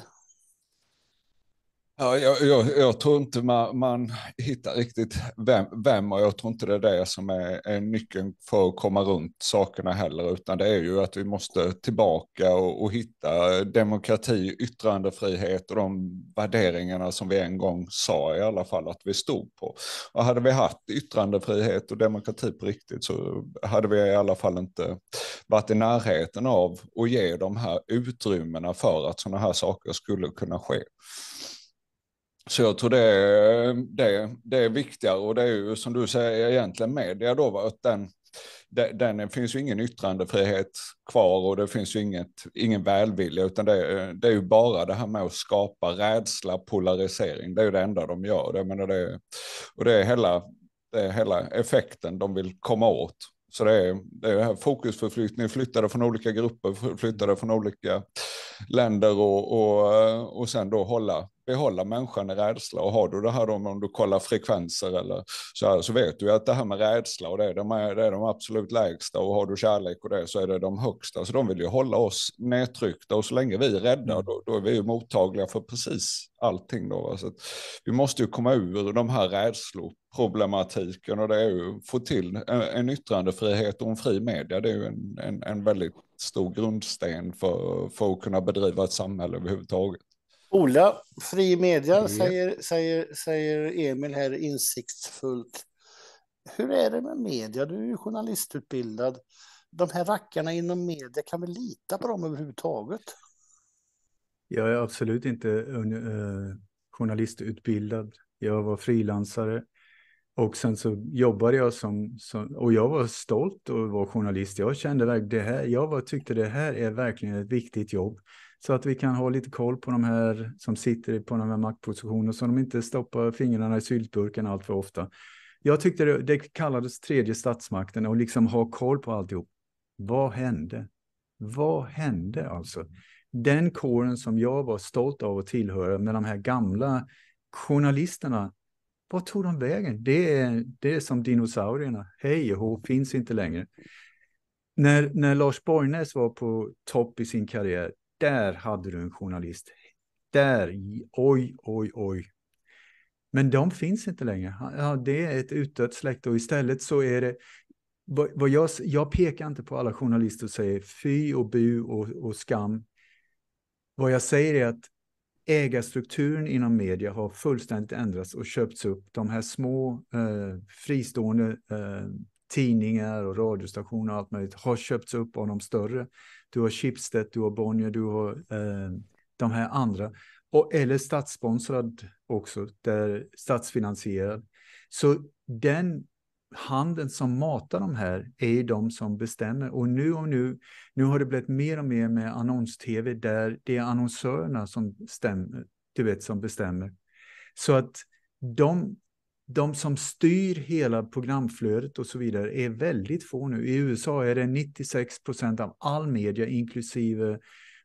Ja, jag, jag, jag, tror inte man, man hittar riktigt vem, vem, och jag tror inte det är det som är, är, nyckeln för att komma runt sakerna heller, utan det är ju att vi måste tillbaka och, och hitta demokrati, yttrandefrihet och de värderingarna som vi en gång sa i alla fall att vi stod på. Och hade vi haft yttrandefrihet och demokrati på riktigt så hade vi i alla fall inte varit i närheten av att ge de här utrymmena för att sådana här saker skulle kunna ske. Så jag tror det, det, det är viktigare och det är ju som du säger egentligen media då, va? att den, den, den finns ju ingen yttrandefrihet kvar och det finns ju inget, ingen välvilja utan det, det är ju bara det här med att skapa rädsla, polarisering, det är ju det enda de gör. Jag menar det, och det är, hela, det är hela effekten de vill komma åt. Så det är, det är fokusförflyttning, flyttade från olika grupper, flyttade från olika länder och, och, och sen då hålla, behålla människan i rädsla. Och har du det här då, om du kollar frekvenser eller så här, så vet du att det här med rädsla och det, de är, det är de absolut lägsta och har du kärlek och det så är det de högsta. Så de vill ju hålla oss nedtryckta och så länge vi är rädda mm. då, då är vi ju mottagliga för precis allting. Då, så vi måste ju komma ur de här rädsloproblematiken och det är ju få till en, en yttrandefrihet och en fri media. Det är ju en, en, en väldigt stor grundsten för, för att kunna bedriva ett samhälle överhuvudtaget. Ola, fri media säger, säger, säger Emil här insiktsfullt. Hur är det med media? Du är ju journalistutbildad. De här rackarna inom media, kan vi lita på dem överhuvudtaget? Jag är absolut inte eh, journalistutbildad. Jag var frilansare och sen så jobbade jag som, som, och jag var stolt och var journalist. Jag kände verkligen det här, jag var, tyckte det här är verkligen ett viktigt jobb. Så att vi kan ha lite koll på de här som sitter på de här maktpositionerna så de inte stoppar fingrarna i syltburken allt för ofta. Jag tyckte det, det kallades tredje statsmakten och liksom ha koll på alltihop. Vad hände? Vad hände alltså? Den kåren som jag var stolt av att tillhöra med de här gamla journalisterna vad tog de vägen? Det är, det är som dinosaurierna. Hej och finns inte längre. När, när Lars Borgnäs var på topp i sin karriär, där hade du en journalist. Där, oj, oj, oj. Men de finns inte längre. Ja, det är ett utdött släkte och istället så är det vad, vad jag, jag pekar inte på alla journalister och säger fy och bu och, och skam. Vad jag säger är att ägarstrukturen inom media har fullständigt ändrats och köpts upp. De här små eh, fristående eh, tidningar och radiostationer och allt möjligt har köpts upp av de större. Du har Schibsted, du har Bonnier, du har eh, de här andra. Och, eller statssponsrad också, där statsfinansierad. Så den handeln som matar de här är de som bestämmer. Och nu och nu, nu har det blivit mer och mer med annons-tv där det är annonsörerna som, stämmer, du vet, som bestämmer. Så att de, de som styr hela programflödet och så vidare är väldigt få nu. I USA är det 96 procent av all media, inklusive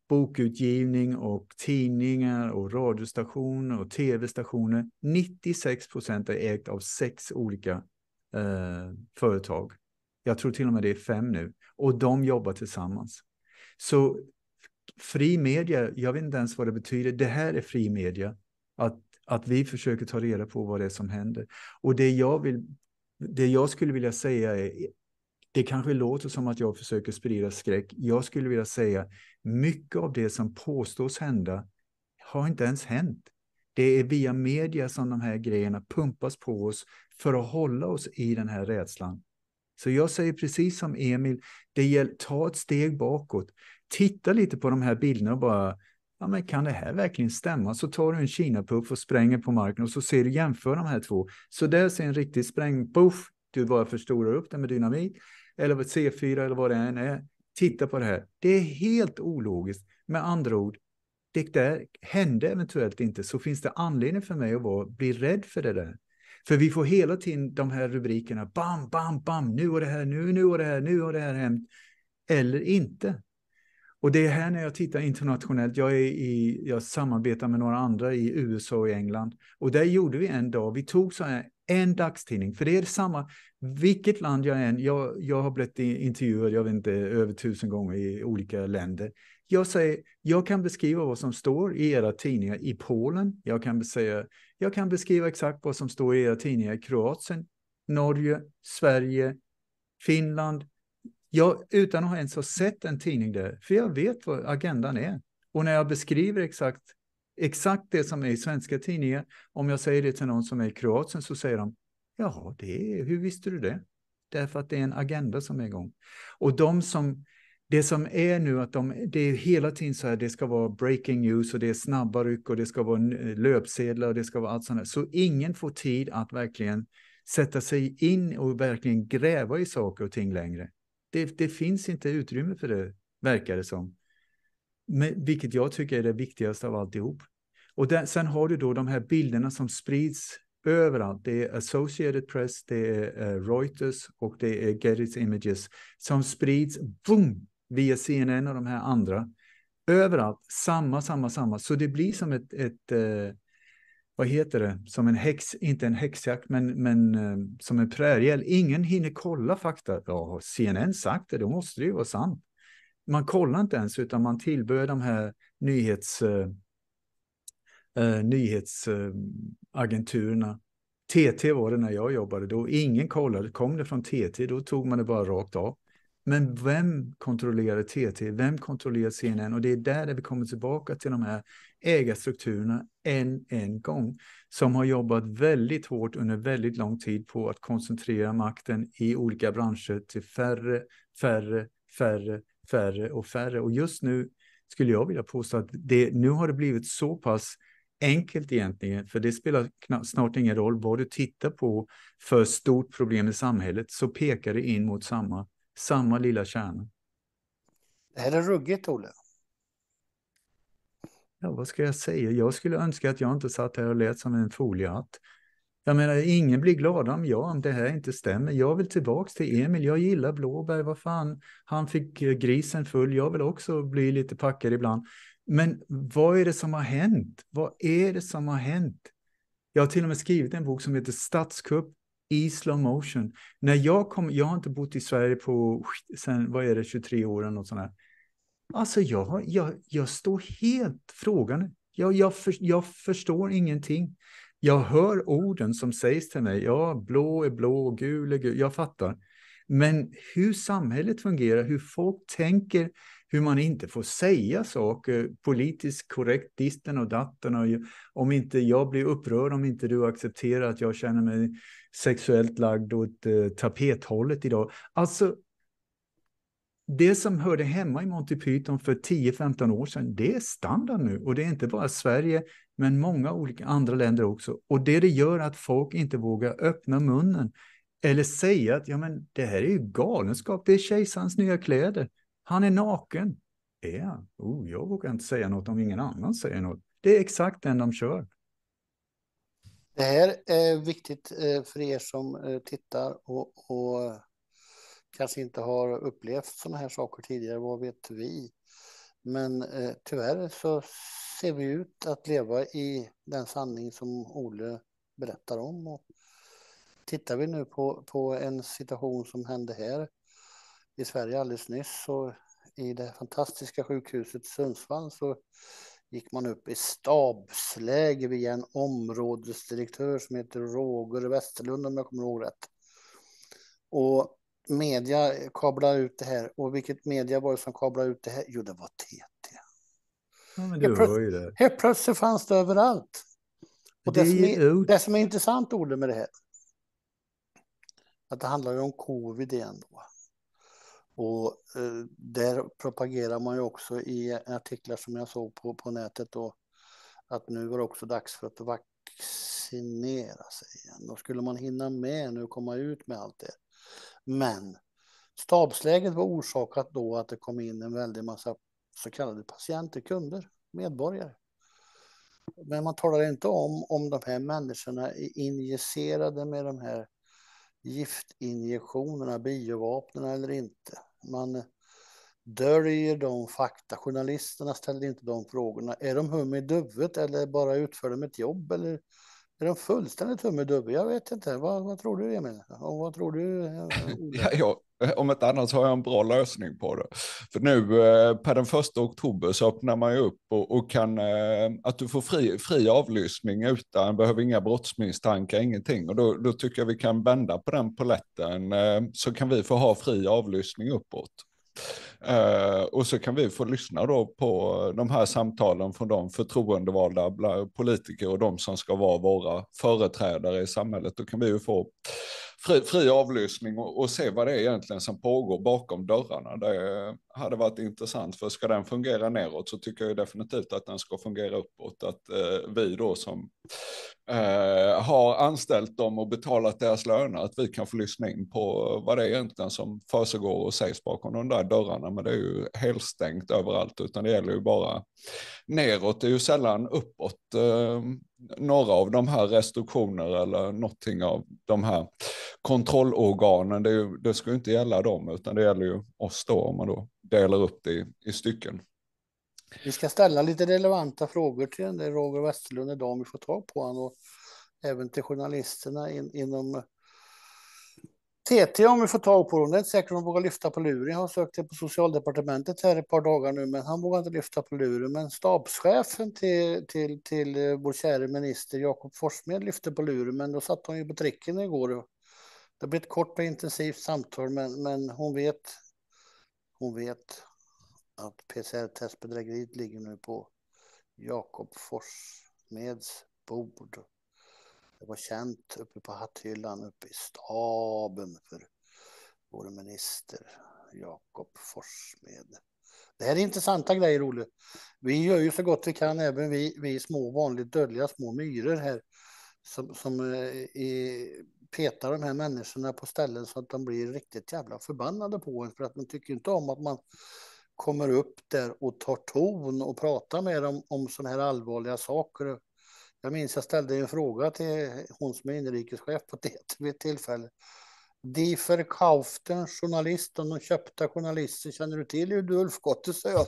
bokutgivning och tidningar och radiostationer och tv-stationer. 96 procent är ägt av sex olika eh, företag. Jag tror till och med det är fem nu. Och de jobbar tillsammans. Så fri media, jag vet inte ens vad det betyder. Det här är fri media. Att, att vi försöker ta reda på vad det är som händer. Och det jag, vill, det jag skulle vilja säga är, det kanske låter som att jag försöker sprida skräck. Jag skulle vilja säga, mycket av det som påstås hända har inte ens hänt. Det är via media som de här grejerna pumpas på oss för att hålla oss i den här rädslan. Så jag säger precis som Emil, det gäller, ta ett steg bakåt. Titta lite på de här bilderna och bara, ja, men kan det här verkligen stämma? Så tar du en kinapuff och spränger på marken och så ser du jämför de här två. Så där ser en riktig sprängpuff, du bara förstorar upp den med dynamit, eller C4 eller vad det än är. Titta på det här. Det är helt ologiskt. Med andra ord, det där hände eventuellt inte, så finns det anledning för mig att vara, bli rädd för det där. För vi får hela tiden de här rubrikerna, bam, bam, bam, nu och det här, nu, nu och det här, nu har det här hänt. Eller inte. Och det är här när jag tittar internationellt, jag, är i, jag samarbetar med några andra i USA och England. Och där gjorde vi en dag, vi tog så här en dagstidning, för det är samma, vilket land jag än, jag, jag har blivit intervjuad, jag vet inte, över tusen gånger i olika länder. Jag säger, jag kan beskriva vad som står i era tidningar i Polen, jag kan säga jag kan beskriva exakt vad som står i era tidningar i Kroatien, Norge, Sverige, Finland. Jag, utan att ens ha sett en tidning där, för jag vet vad agendan är. Och när jag beskriver exakt, exakt det som är i svenska tidningar, om jag säger det till någon som är i Kroatien så säger de, jaha, det hur visste du det? Därför att det är en agenda som är igång. Och de som det som är nu att de, det är hela tiden så här, det ska vara breaking news och det är snabba ryck och det ska vara eh, löpsedlar och det ska vara allt sånt här. Så ingen får tid att verkligen sätta sig in och verkligen gräva i saker och ting längre. Det, det finns inte utrymme för det, verkar det som. Men, vilket jag tycker är det viktigaste av alltihop. Och där, sen har du då de här bilderna som sprids överallt. Det är Associated Press, det är eh, Reuters och det är Getty's Images som sprids boom, via CNN och de här andra. Överallt, samma, samma, samma. Så det blir som ett, ett eh, vad heter det, som en häx, inte en häxjakt, men, men eh, som en präriehl. Ingen hinner kolla fakta. Ja, har CNN sagt det, då måste det ju vara sant. Man kollar inte ens, utan man tillbör de här nyhets... Eh, eh nyhetsagenturerna. TT var det när jag jobbade då. Ingen kollade. Kom det från TT, då tog man det bara rakt av. Men vem kontrollerar TT? Vem kontrollerar CNN? Och det är där, vi kommer tillbaka till de här ägarstrukturerna än en gång, som har jobbat väldigt hårt under väldigt lång tid på att koncentrera makten i olika branscher till färre, färre, färre, färre och färre. Och just nu skulle jag vilja påstå att det, nu har det blivit så pass enkelt egentligen, för det spelar snart ingen roll vad du tittar på för stort problem i samhället, så pekar det in mot samma samma lilla kärna. Det här är ruggigt, Olle. Ja, vad ska jag säga? Jag skulle önska att jag inte satt här och lät som en foliehatt. Jag menar, ingen blir glad om jag, om det här inte stämmer. Jag vill tillbaks till Emil, jag gillar blåbär, vad fan. Han fick eh, grisen full, jag vill också bli lite packad ibland. Men vad är det som har hänt? Vad är det som har hänt? Jag har till och med skrivit en bok som heter Statskupp i slow motion. När jag kom, jag har inte bott i Sverige på, sen, vad är det, 23 år eller något sånt här. Alltså jag, jag, jag står helt frågande. Jag, jag, för, jag förstår ingenting. Jag hör orden som sägs till mig. Ja, blå är blå, gul är gul. Jag fattar. Men hur samhället fungerar, hur folk tänker, hur man inte får säga saker politiskt korrekt, disten och datten. Och om inte jag blir upprörd, om inte du accepterar att jag känner mig sexuellt lagd åt eh, tapethållet idag. Alltså, det som hörde hemma i Monty Python för 10-15 år sedan, det är standard nu. Och det är inte bara Sverige, men många olika andra länder också. Och det det gör att folk inte vågar öppna munnen eller säga att ja, men det här är ju galenskap, det är kejsarens nya kläder. Han är naken. Är han? Oh, jag vågar inte säga något om ingen annan säger något. Det är exakt den de kör. Det här är viktigt eh, för er som eh, tittar och, och eh, kanske inte har upplevt sådana här saker tidigare. Vad vet vi? Men eh, tyvärr så ser vi ut att leva i den sanning som Ole berättar om. Och tittar vi nu på, på en situation som hände här i Sverige alldeles nyss så i det fantastiska sjukhuset Sundsvall så gick man upp i stabsläge via en områdesdirektör som heter Roger Westerlund om jag kommer ihåg rätt. Och media kablade ut det här och vilket media var det som kablade ut det här? Jo, det var TT. Ja, men du hör ju det. Helt plötsligt fanns det överallt. Och det, det, som är, det som är intressant, Olle, med det här, att det handlar ju om covid igen då. Och eh, där propagerar man ju också i artiklar som jag såg på, på nätet då, att nu var det också dags för att vaccinera sig igen. Då skulle man hinna med nu komma ut med allt det. Men stabsläget var orsakat då att det kom in en väldig massa så kallade patienter, kunder, medborgare. Men man talar inte om om de här människorna är injicerade med de här giftinjektionerna, biovapnen eller inte. Man döljer de fakta. Journalisterna ställer inte de frågorna. Är de hum i huvudet eller bara utför de ett jobb? Eller är de fullständigt hum i huvudet? Jag vet inte. Vad, vad tror du, Emil? Och vad tror du? Eh, ja, jag, om ett annat så har jag en bra lösning på det. För nu eh, per den första oktober så öppnar man ju upp och, och kan, eh, att du får fri, fri avlyssning utan, behöver inga brottsmisstankar, ingenting. Och då, då tycker jag vi kan vända på den poletten eh, så kan vi få ha fri avlyssning uppåt. och så kan vi få lyssna då på de här samtalen från de förtroendevalda politiker och de som ska vara våra företrädare i samhället. Då kan vi ju få fri, fri avlyssning och, och, se vad det är egentligen som pågår bakom dörrarna. Det hade varit intressant, för ska den fungera neråt så tycker jag definitivt att den ska fungera uppåt. Att eh, vi då som eh, har anställt dem och betalat deras löner, att vi kan få lyssna in på vad det är egentligen som försiggår och sägs bakom de där dörrarna. Men det är ju helstängt överallt, utan det gäller ju bara neråt är ju sällan uppåt eh, några av de här restriktioner eller någonting av de här kontrollorganen. Det, ju, det ska ju inte gälla dem utan det gäller ju oss då om man då delar upp det i, i stycken. Vi ska ställa lite relevanta frågor till den där Roger Westerlund idag om vi får tag på honom och även till journalisterna in, inom TT om vi får tag på dem. Det är inte säkert att de vågar lyfta på luren. Jag har sökt det på socialdepartementet här ett par dagar nu, men han vågar inte lyfta på luren. Men stabschefen till, till, till eh, vår käre minister Jakob Forssmed lyfte på luren, men då satt hon ju på tricken igår. Det blev ett kort och intensivt samtal, men, men hon vet. Hon vet att PCR-testbedrägeriet ligger nu på Jakob Forssmeds bord. Det var känt uppe på hatthyllan uppe i staben för vår minister Jakob Forsmed. Det här är intressanta grejer, Olle. Vi gör ju så gott vi kan, även vi, vi små vanligt dödliga små myror här, som, som eh, petar de här människorna på ställen så att de blir riktigt jävla förbannade på en, för att man tycker inte om att man kommer upp där och tar ton och pratar med dem om sådana här allvarliga saker. Jag minns jag ställde en fråga till hon som är inrikeschef på det vid ett tillfälle. Die verkauften journalisten, de köpta journalister, känner du till Ude Ulfgotte, sa jag.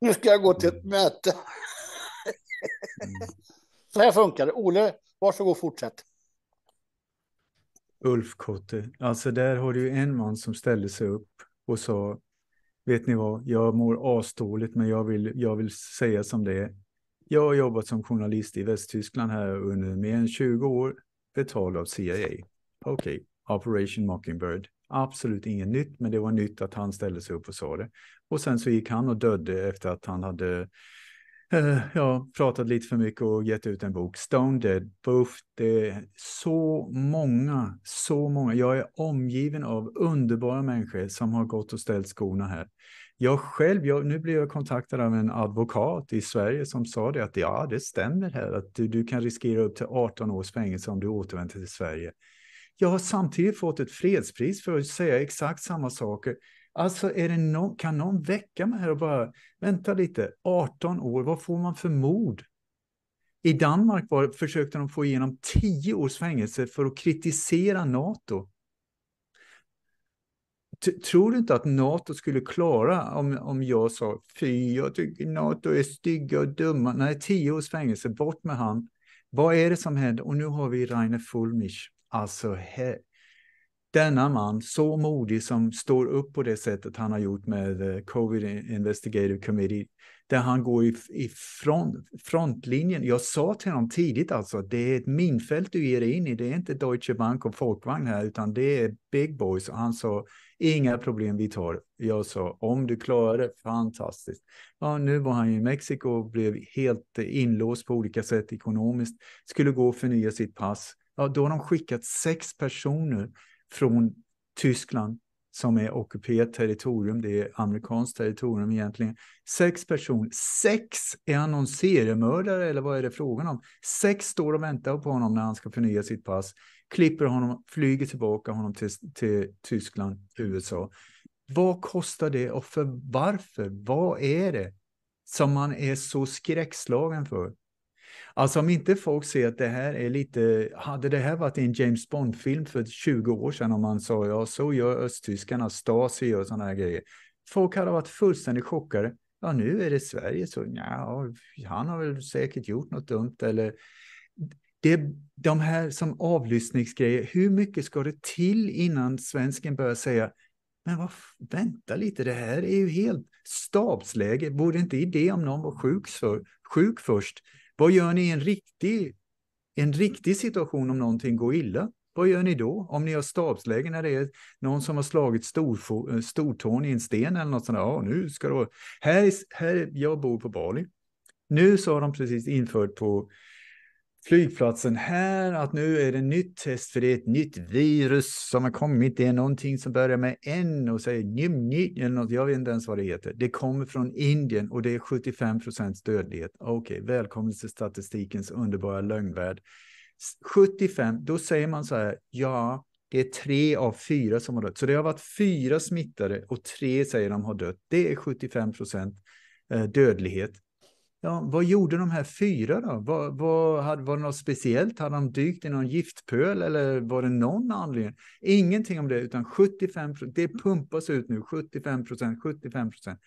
Nu ska jag gå till ett möte. Mm. Så här funkar det. Ole, varsågod fortsätt. Ulf alltså där har du en man som ställde sig upp och sa Vet ni vad, jag mår asdåligt men jag vill, jag vill säga som det är. Jag har jobbat som journalist i Västtyskland här under mer än 20 år, betald av CIA. Okej, okay. Operation Mockingbird. Absolut inget nytt, men det var nytt att han ställde sig upp och sa det. Och sen så gick han och dödde efter att han hade eh, ja, pratat lite för mycket och gett ut en bok. Stone Dead Buff. Det är så många, så många. Jag är omgiven av underbara människor som har gått och ställt skorna här. Jag själv, jag, nu blev jag kontaktad av en advokat i Sverige som sa det att ja, det stämmer här att du, du kan riskera upp till 18 års fängelse om du återvänder till Sverige. Jag har samtidigt fått ett fredspris för att säga exakt samma saker. Alltså är det någon, kan någon väcka mig här och bara vänta lite, 18 år, vad får man för mord? I Danmark var, försökte de få igenom 10 års fängelse för att kritisera Nato. Tror du inte att NATO skulle klara om, om jag sa fy, jag tycker NATO är stygga och dumma. Nej, tio års fängelse, bort med han. Vad är det som händer? Och nu har vi Rainer Fulmich. Alltså, he, denna man, så modig som står upp på det sättet han har gjort med eh, Covid Investigative Committee, där han går ifrån frontlinjen. Jag sa till honom tidigt alltså att det är ett minfält du ger in i. Det är inte Deutsche Bank och Folkvagn här, utan det är Big Boys. Och han sa inga problem, vi tar Jag sa om du klarar det, fantastiskt. Ja, nu var han i Mexiko och blev helt eh, inlåst på olika sätt ekonomiskt, skulle gå och förnya sitt pass. Ja, då har de skickat sex personer från Tyskland som är ockuperat territorium, det är amerikanskt territorium egentligen. Sex personer, sex, är han någon seriemördare eller vad är det frågan om? Sex står och väntar på honom när han ska förnya sitt pass, klipper honom, flyger tillbaka honom till, till Tyskland, USA. Vad kostar det och för varför? Vad är det som man är så skräckslagen för? Alltså om inte folk ser att det här är lite, hade det här varit en James Bond-film för 20 år sedan om man sa ja så gör östtyskarna, Stasi och sådana här grejer. Folk hade varit fullständigt chockade. Ja nu är det Sverige så ja, han har väl säkert gjort något dumt eller det, de här som avlyssningsgrejer, hur mycket ska det till innan svensken börjar säga men vad, vänta lite, det här är ju helt stabsläge. Borde inte idé om någon var sjuk, för, sjuk först? Vad gör ni i en riktig, en riktig situation om någonting går illa? Vad gör ni då? Om ni har stabsläge när det är någon som har slagit eh, stortån i en sten eller något sånt. Ja, nu ska det vara... Här, här, jag bor på Bali. Nu så har de precis infört på flygplatsen här att nu är det nytt test för det är ett nytt virus som har kommit. Det är någonting som börjar med N och säger njum, njum, eller något. Jag vet inte ens vad det heter. Det kommer från Indien och det är 75 procents dödlighet. Okej, okay, välkommen till statistikens underbara lögnvärld. 75, då säger man så här, ja, det är tre av fyra som har dött. Så det har varit fyra smittade och tre säger de har dött. Det är 75 procent eh, dödlighet. Ja, vad gjorde de här fyra då? Vad, vad, hade, var det något speciellt? Hade de dykt i någon giftpöl eller var det någon anledning? Ingenting om det, utan 75 det pumpas ut nu, 75 procent, 75 procent.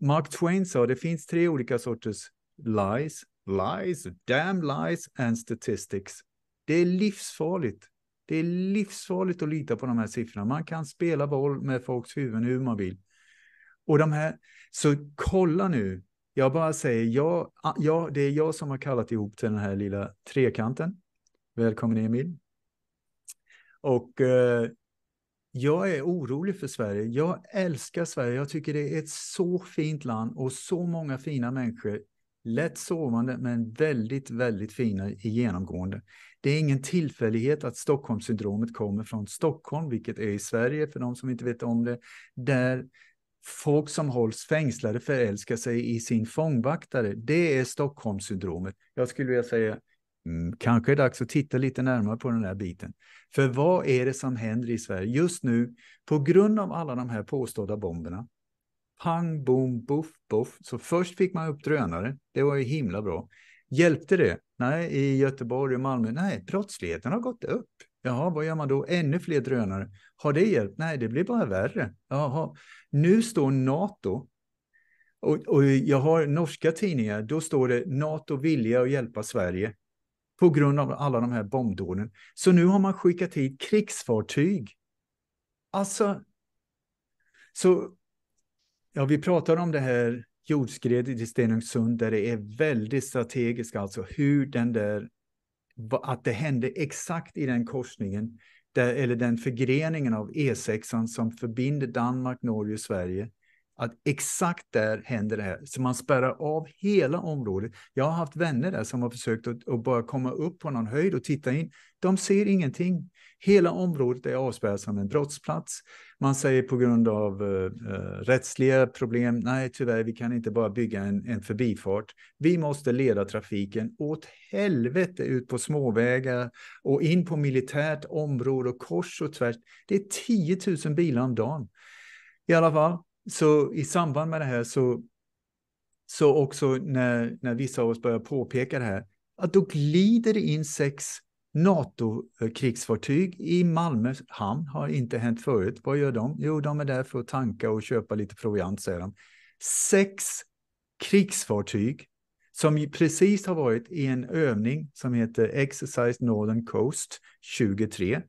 Mark Twain sa det finns tre olika sorters lies, lies, damn lies and statistics. Det är livsfarligt. Det är livsfarligt att lita på de här siffrorna. Man kan spela boll med folks huvuden hur man vill. Och de här, så kolla nu jag bara säger, ja, ah, ja, det är jag som har kallat ihop till den här lilla trekanten. Välkommen Emil. Och eh, jag är orolig för Sverige. Jag älskar Sverige. Jag tycker det är ett så fint land och så många fina människor. Lätt sovande men väldigt, väldigt fina i genomgående. Det är ingen tillfällighet att Stockholmssyndromet kommer från Stockholm, vilket är i Sverige för de som inte vet om det. Där folk som hålls fängslade förälskar sig i sin fångvaktare. Det är Stockholmssyndromet. Jag skulle vilja säga mm, kanske är det dags att titta lite närmare på den här biten. För vad är det som händer i Sverige just nu på grund av alla de här påstådda bomberna? Pang, bom, boff, boff. Så först fick man upp drönare. Det var ju himla bra. Hjälpte det? Nej, i Göteborg och Malmö. Nej, brottsligheten har gått upp. Jaha, vad gör man då? Ännu fler drönare. Har det hjälpt? Nej, det blir bara värre. Jaha. Nu står NATO, och, och jag har norska tidningar, då står det NATO vilja att hjälpa Sverige på grund av alla de här bombdåden. Så nu har man skickat hit krigsfartyg. Alltså, så, ja, vi pratar om det här jordskredet i Stenungsund där det är väldigt strategiskt, alltså hur den där att det hände exakt i den korsningen, där, eller den förgreningen av E6 som förbinder Danmark, Norge och Sverige, att exakt där händer det här. Så man spärrar av hela området. Jag har haft vänner där som har försökt att, att bara komma upp på någon höjd och titta in. De ser ingenting. Hela området är avspärrat som en brottsplats. Man säger på grund av eh, eh, rättsliga problem, nej tyvärr, vi kan inte bara bygga en, en förbifart. Vi måste leda trafiken åt helvete ut på småvägar och in på militärt område och kors och tvärs. Det är 10 000 bilar om dagen. I alla fall, så i samband med det här så, så också när, när vissa av oss börjar påpeka det här, att då glider det in sex NATO-krigsfartyg i Malmö hamn har inte hänt förut. Vad gör de? Jo, de är där för att tanka och köpa lite proviant, säger de. Sex krigsfartyg som precis har varit i en övning som heter Exercise Northern Coast 23.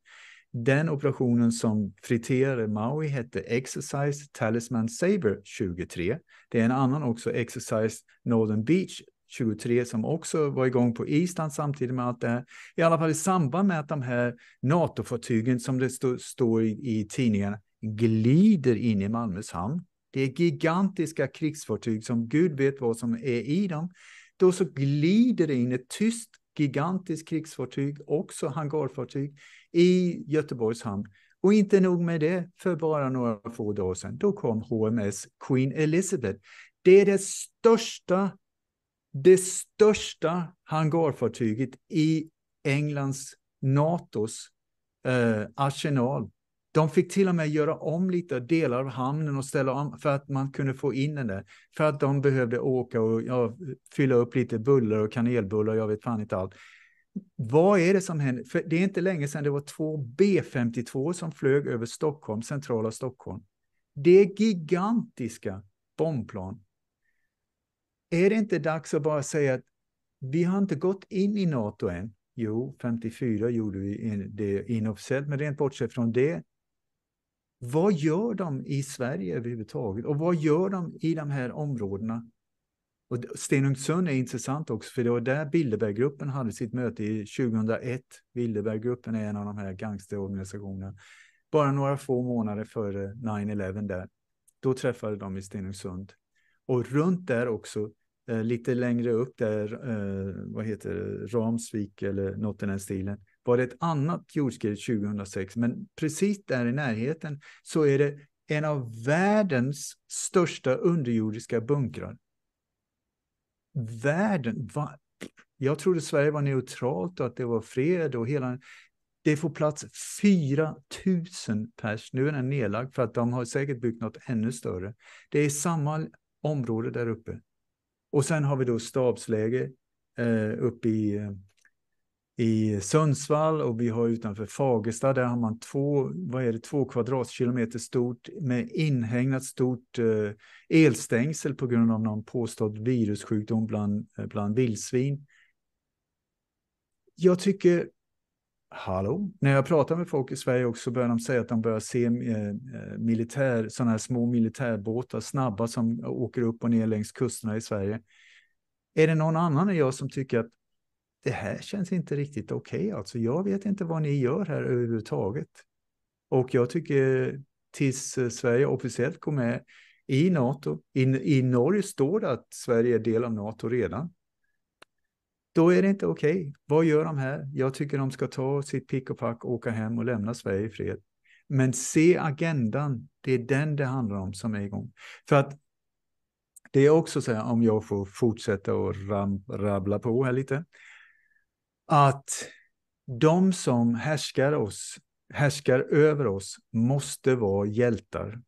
Den operationen som friterade Maui hette Exercise Talisman Saber 23. Det är en annan också, Exercise Northern Beach 23 som också var igång på Island samtidigt med allt det här. I alla fall i samband med att de här NATO-fartygen som det st står i, i tidningarna glider in i Malmös hamn. Det är gigantiska krigsfartyg som gud vet vad som är i dem. Då så glider det in ett tyst gigantiskt krigsfartyg, också hangarfartyg, i Göteborgs hamn. Och inte nog med det, för bara några få dagar sedan, då kom HMS Queen Elizabeth. Det är det största det största hangarfartyget i Englands, NATOs eh, arsenal. De fick till och med göra om lite delar av hamnen och ställa om för att man kunde få in den där. För att de behövde åka och ja, fylla upp lite bullar och kanelbullar, jag vet fan inte allt. Vad är det som händer? För det är inte länge sedan det var två B52 som flög över Stockholm, centrala Stockholm. Det är gigantiska bombplan är det inte dags att bara säga att vi har inte gått in i Nato än? Jo, 54 gjorde vi det inofficiellt, men rent bortsett från det. Vad gör de i Sverige överhuvudtaget och vad gör de i de här områdena? Och Stenungsund är intressant också, för det var där Bilderberggruppen hade sitt möte i 2001. Bilderberggruppen är en av de här gangsterorganisationerna. Bara några få månader före 9-11 där. Då träffade de i Stenungsund. Och runt där också Eh, lite längre upp där, eh, vad heter det, Ramsvik eller något i den stilen, var det ett annat jordskred 2006. Men precis där i närheten så är det en av världens största underjordiska bunkrar. Världen, va? Jag trodde Sverige var neutralt och att det var fred och hela... Det får plats 4 000 pers. Nu är den nedlagd för att de har säkert byggt något ännu större. Det är samma område där uppe. Och sen har vi då stabsläge eh, uppe i, eh, i Sundsvall och vi har utanför Fagersta, där har man två, vad är det, två kvadratkilometer stort med inhägnat stort eh, elstängsel på grund av någon påstådd virussjukdom bland, bland vildsvin. Jag tycker hallå? När jag pratar med folk i Sverige också börjar de säga att de börjar se eh, eh, militär, sådana här små militärbåtar, snabba som åker upp och ner längs kusterna i Sverige. Är det någon annan än jag som tycker att det här känns inte riktigt okej, okay, alltså jag vet inte vad ni gör här överhuvudtaget. Och jag tycker tills eh, Sverige officiellt går med i NATO, i, i Norge står det att Sverige är del av NATO redan, då är det inte okej. Okay. Vad gör de här? Jag tycker de ska ta sitt pick och pack, åka hem och lämna Sverige i fred. Men se agendan, det är den det handlar om som är igång. För att det är också så här, om jag får fortsätta och rabbla på här lite, att de som härskar oss, härskar över oss, måste vara hjältar.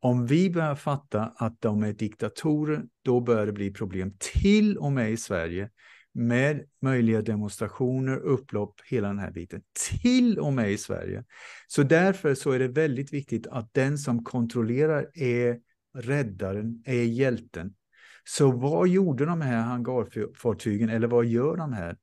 Om vi börjar fatta att de är diktatorer, då börjar det bli problem till och med i Sverige med möjliga demonstrationer, upplopp, hela den här biten, till och med i Sverige. Så därför så är det väldigt viktigt att den som kontrollerar är räddaren, är hjälten. Så vad gjorde de här hangarfartygen eller vad gör de här?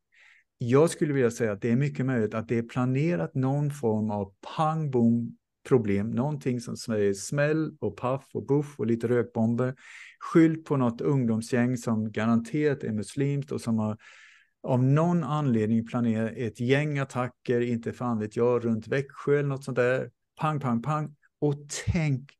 Jag skulle vilja säga att det är mycket möjligt att det är planerat någon form av pang bom problem, någonting som säger smäll och paff och buff och lite rökbomber. Skyll på något ungdomsgäng som garanterat är muslimt och som har av någon anledning planerat ett gäng attacker, inte fan vet jag, runt Växjö eller något sånt där. Pang, pang, pang. Och tänk,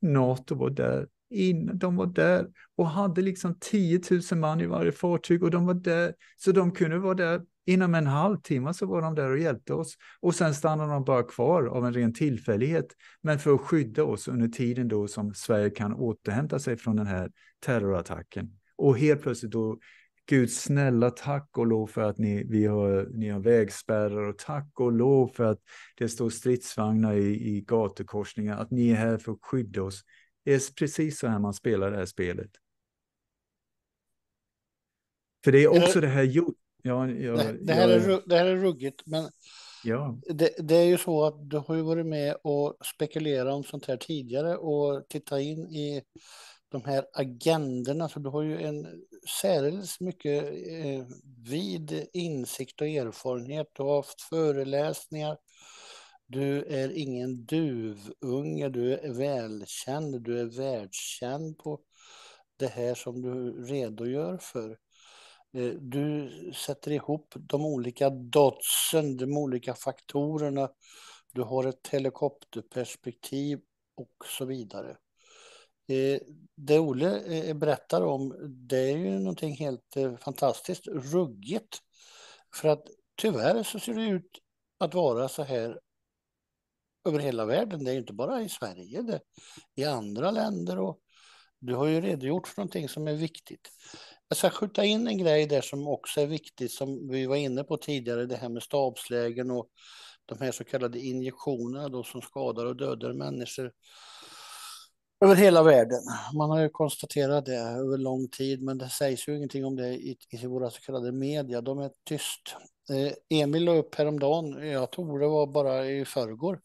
NATO var där in, de var där och hade liksom 10 000 man i varje fartyg och de var där, så de kunde vara där Inom en halvtimme så var de där och hjälpte oss och sen stannade de bara kvar av en ren tillfällighet, men för att skydda oss under tiden då som Sverige kan återhämta sig från den här terrorattacken. Och helt plötsligt då, Gud snälla tack och lov för att ni, vi har, ni har vägspärrar och tack och lov för att det står stridsvagnar i, i gatukorsningar, att ni är här för att skydda oss. Det är precis så här man spelar det här spelet. För det är också det här gjort. Ja, jag, det, det, här jag... är, det här är ruggigt, men ja. det, det, är ju så att du har ju varit med och spekulerat om sånt här tidigare och tittat in i de här agenderna, så du har ju en särskilt mycket eh, vid insikt och erfarenhet. Du har haft föreläsningar. Du är ingen duvunge, du är välkänd, du är världskänd på det här som du redogör för. Eh, du sätter ihop de olika dotsen, de olika faktorerna. Du har ett helikopterperspektiv och så vidare. Eh, det Olle eh, berättar om, det är ju någonting helt fantastiskt ruggigt. För att tyvärr så ser det ut att vara så här över hela världen. Det är inte bara i Sverige, det är i andra länder. Och du har ju redogjort för någonting som är viktigt. Jag ska skjuta in en grej där som också är viktigt, som vi var inne på tidigare, det här med stabslägen och de här så kallade injektionerna då som skadar och dödar människor över hela världen. Man har ju konstaterat det över lång tid, men det sägs ju ingenting om det i, i våra så kallade media. De är tyst. Eh, Emil la upp häromdagen, jag tror det var bara i förrgår,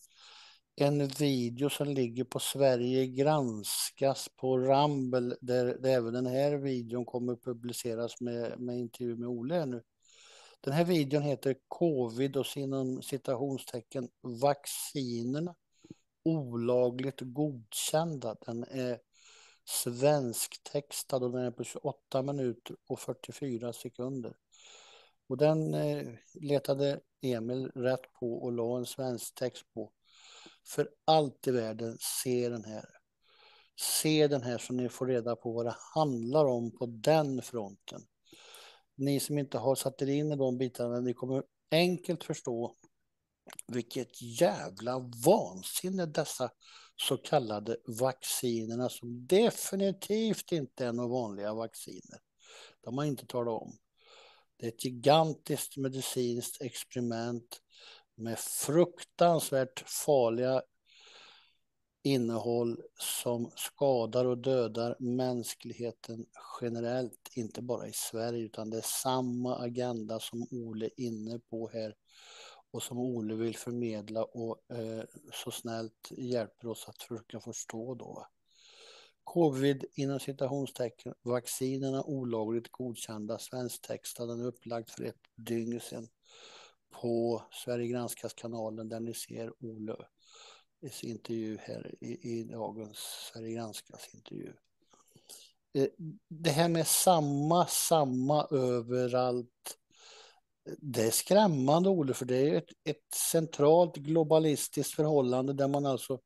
en video som ligger på Sverige granskas på Rumble där, där även den här videon kommer publiceras med, med intervju med Ole nu. Den här videon heter Covid och inom citationstecken vaccinerna olagligt godkända. Den är svensktextad och den är på 28 minuter och 44 sekunder. Och den eh, letade Emil rätt på och la en svensk text på för allt i världen se den här. Se den här så ni får reda på vad det handlar om på den fronten. Ni som inte har satt er in i de bitarna, ni kommer enkelt förstå vilket jävla vansinne dessa så kallade vaccinerna, som definitivt inte är några vanliga vacciner. De har inte talat om. Det är ett gigantiskt medicinskt experiment med fruktansvärt farliga innehåll som skadar och dödar mänskligheten generellt, inte bara i Sverige, utan det är samma agenda som Ole är inne på här och som Ole vill förmedla och eh, så snällt hjälper oss att försöka förstå då. Covid inom citationstecken, vaccinerna olagligt godkända, svensktextad, den är upplagd för ett dygn sedan på Sverige Granskas-kanalen där ni ser Ole i sin intervju här i, i dagens Sverige Granskas intervju. Eh, det här med samma, samma överallt. Det är skrämmande, Ole, för det är ett, ett centralt globalistiskt förhållande där man alltså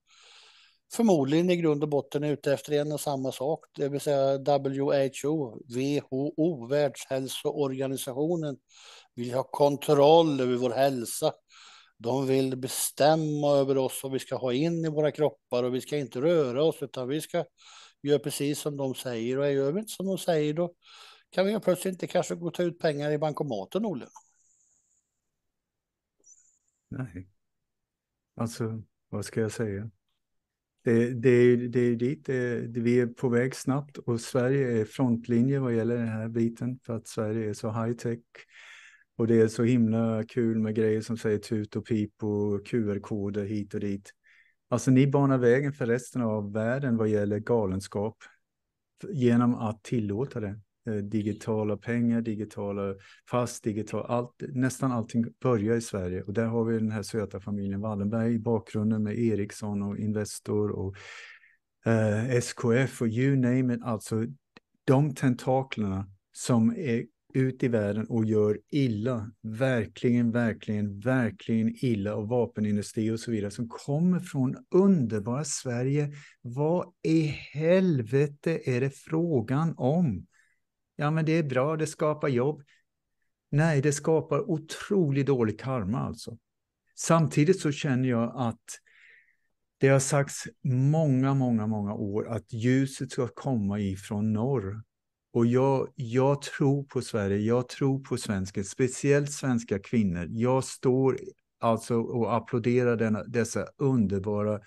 förmodligen i grund och botten är ute efter en och samma sak, det vill säga WHO, WHO, Världshälsoorganisationen, vill ha kontroll över vår hälsa. De vill bestämma över oss vad vi ska ha in i våra kroppar och vi ska inte röra oss utan vi ska göra precis som de säger och gör vi inte som de säger då kan vi ju plötsligt inte kanske gå och ta ut pengar i bankomaten, Olle. Nej, alltså vad ska jag säga? Det, det, är, det är dit eh, det, vi är på väg snabbt och Sverige är frontlinje vad gäller den här biten för att Sverige är så high tech. Och det är så himla kul med grejer som säger tut och pip och QR-koder hit och dit. Alltså ni banar vägen för resten av världen vad gäller galenskap genom att tillåta det. Eh, digitala pengar, digitala fast, digital, allt, nästan allting börjar i Sverige och där har vi den här söta familjen Wallenberg i bakgrunden med Ericsson och Investor och eh, SKF och you name it, alltså de tentaklerna som är ut i världen och gör illa, verkligen, verkligen, verkligen illa och vapenindustri och så vidare som kommer från underbara Sverige. Vad i helvete är det frågan om? Ja, men det är bra, det skapar jobb. Nej, det skapar otroligt dålig karma alltså. Samtidigt så känner jag att det har sagts många, många, många år att ljuset ska komma ifrån norr. Och jag, jag tror på Sverige, jag tror på svensken, speciellt svenska kvinnor. Jag står alltså och applåderar denna, dessa underbara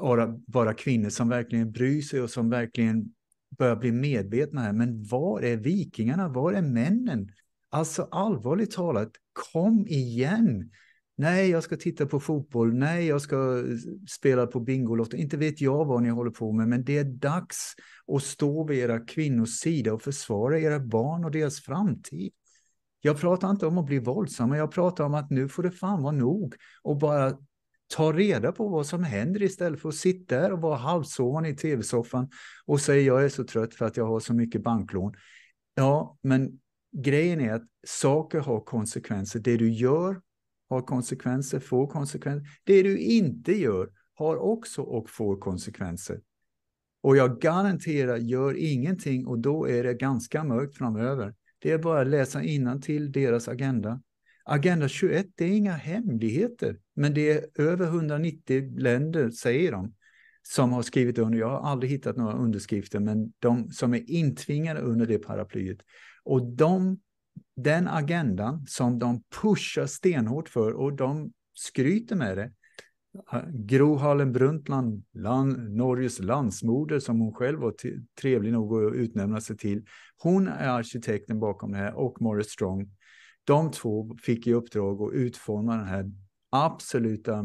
bara, bara kvinnor som verkligen bryr sig och som verkligen börjar bli medvetna här, men var är vikingarna? Var är männen? Alltså allvarligt talat, kom igen! Nej, jag ska titta på fotboll. Nej, jag ska eh, spela på Bingolotto. Inte vet jag vad ni håller på med, men det är dags att stå vid era kvinnors sida och försvara era barn och deras framtid. Jag pratar inte om att bli våldsam, men jag pratar om att nu får det fan vara nog och bara Ta reda på vad som händer istället för att sitta här och vara halvsovande i tv-soffan och säga jag är så trött för att jag har så mycket banklån. Ja, men grejen är att saker har konsekvenser. Det du gör har konsekvenser, får konsekvenser. Det du inte gör har också och får konsekvenser. Och jag garanterar, gör ingenting och då är det ganska mörkt framöver. Det är bara att läsa till deras agenda. Agenda 21 det är inga hemligheter, men det är över 190 länder, säger de, som har skrivit under. Jag har aldrig hittat några underskrifter, men de som är intvingade under det paraplyet. Och de, den agendan som de pushar stenhårt för och de skryter med det. Gro Harlem Brundtland, land, Norges landsmoder, som hon själv var trevlig nog att utnämna sig till. Hon är arkitekten bakom det här och Morris Strong de två fick i uppdrag att utforma det här absoluta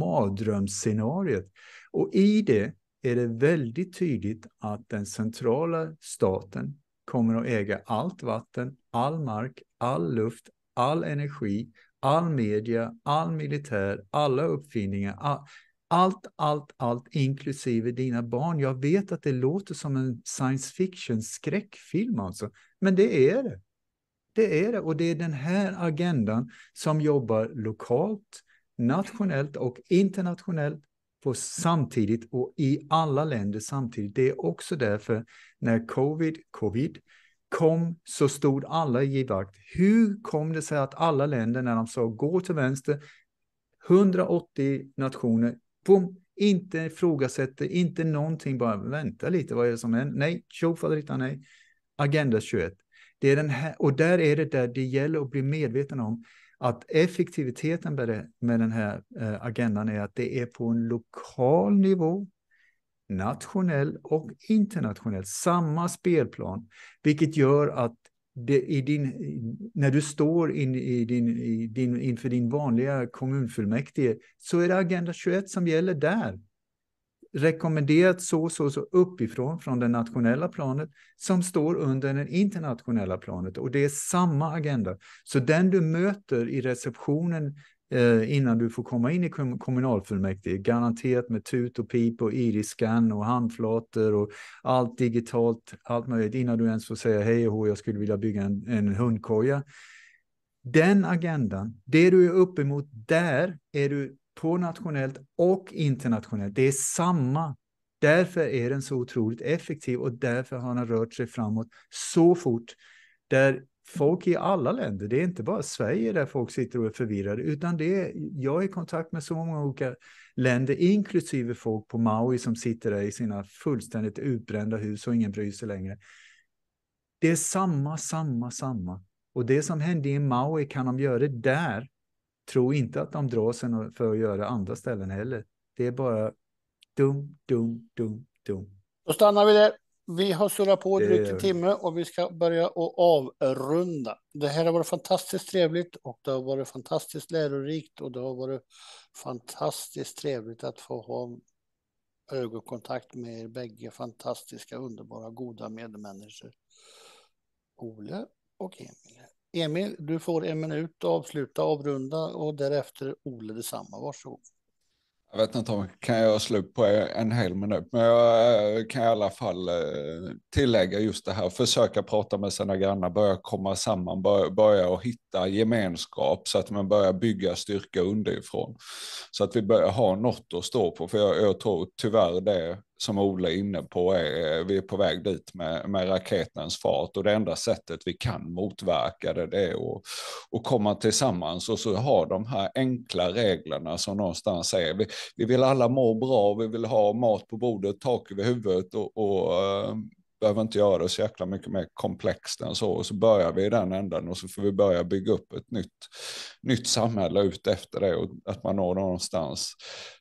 mardrömsscenariet. Och i det är det väldigt tydligt att den centrala staten kommer att äga allt vatten, all mark, all luft, all energi, all media, all militär, alla uppfinningar, all, allt, allt, allt, inklusive dina barn. Jag vet att det låter som en science fiction skräckfilm alltså, men det är det. Det är det, och det är den här agendan som jobbar lokalt, nationellt och internationellt på samtidigt och i alla länder samtidigt. Det är också därför när covid, covid kom så stod alla i givakt. Hur kom det sig att alla länder när de sa gå till vänster, 180 nationer, boom, inte ifrågasätter, inte någonting, bara vänta lite, vad är det som händer? Nej, tjofaderittan, nej. Agenda 21. Det är den här, och där är det där det gäller att bli medveten om att effektiviteten med, det, med den här eh, agendan är att det är på en lokal nivå, nationell och internationell, samma spelplan, vilket gör att det, i din, när du står in, i din, i din, inför din vanliga kommunfullmäktige så är det Agenda 21 som gäller där rekommenderat så så så uppifrån från det nationella planet som står under det internationella planet och det är samma agenda. Så den du möter i receptionen eh, innan du får komma in i kommunalfullmäktige, garanterat med tut och pip och iriskan och handflator och allt digitalt, allt möjligt, innan du ens får säga hej och hå, jag skulle vilja bygga en, en hundkoja. Den agendan, det du är uppemot där är du på nationellt och internationellt. Det är samma. Därför är den så otroligt effektiv och därför har den rört sig framåt så fort. Där folk i alla länder, det är inte bara Sverige där folk sitter och är förvirrade, utan det är, jag är i kontakt med så många olika länder, inklusive folk på Maui som sitter där i sina fullständigt utbrända hus och ingen bryr sig längre. Det är samma, samma, samma. Och det som hände i Maui kan de göra där tro inte att de drar sig för att göra andra ställen heller. Det är bara dum, dum, dum, dum. Då stannar vi där. Vi har surrat på drygt en timme och vi ska börja och avrunda. Det här har varit fantastiskt trevligt och det har varit fantastiskt lärorikt och det har varit fantastiskt trevligt att få ha ögonkontakt med er bägge fantastiska, underbara, goda medmänniskor. Ole och Emil. Emil, du får en minut att avsluta, avrunda och därefter Ole detsamma. Varsågod. Jag vet inte om kan jag slå på en hel minut, men jag eh, kan i alla fall eh, tillägga just det här, försöka prata med sina grannar, börja komma samman, börja, börja och hitta gemenskap så att man börjar bygga styrka underifrån. Så att vi börjar ha något att stå på, för jag, jag tror tyvärr det som Ola är inne på, är, eh, vi är på väg dit med, med raketens fart och det enda sättet vi kan motverka det, det är att, att komma tillsammans och så ha de här enkla reglerna som någonstans säger vi, vi vill alla må bra, vi vill ha mat på bordet, tak över huvudet och, och äh, behöver inte göra det så jäkla mycket mer komplext än så. Och så börjar vi i den änden och så får vi börja bygga upp ett nytt nytt samhälle ute efter det och att man någonstans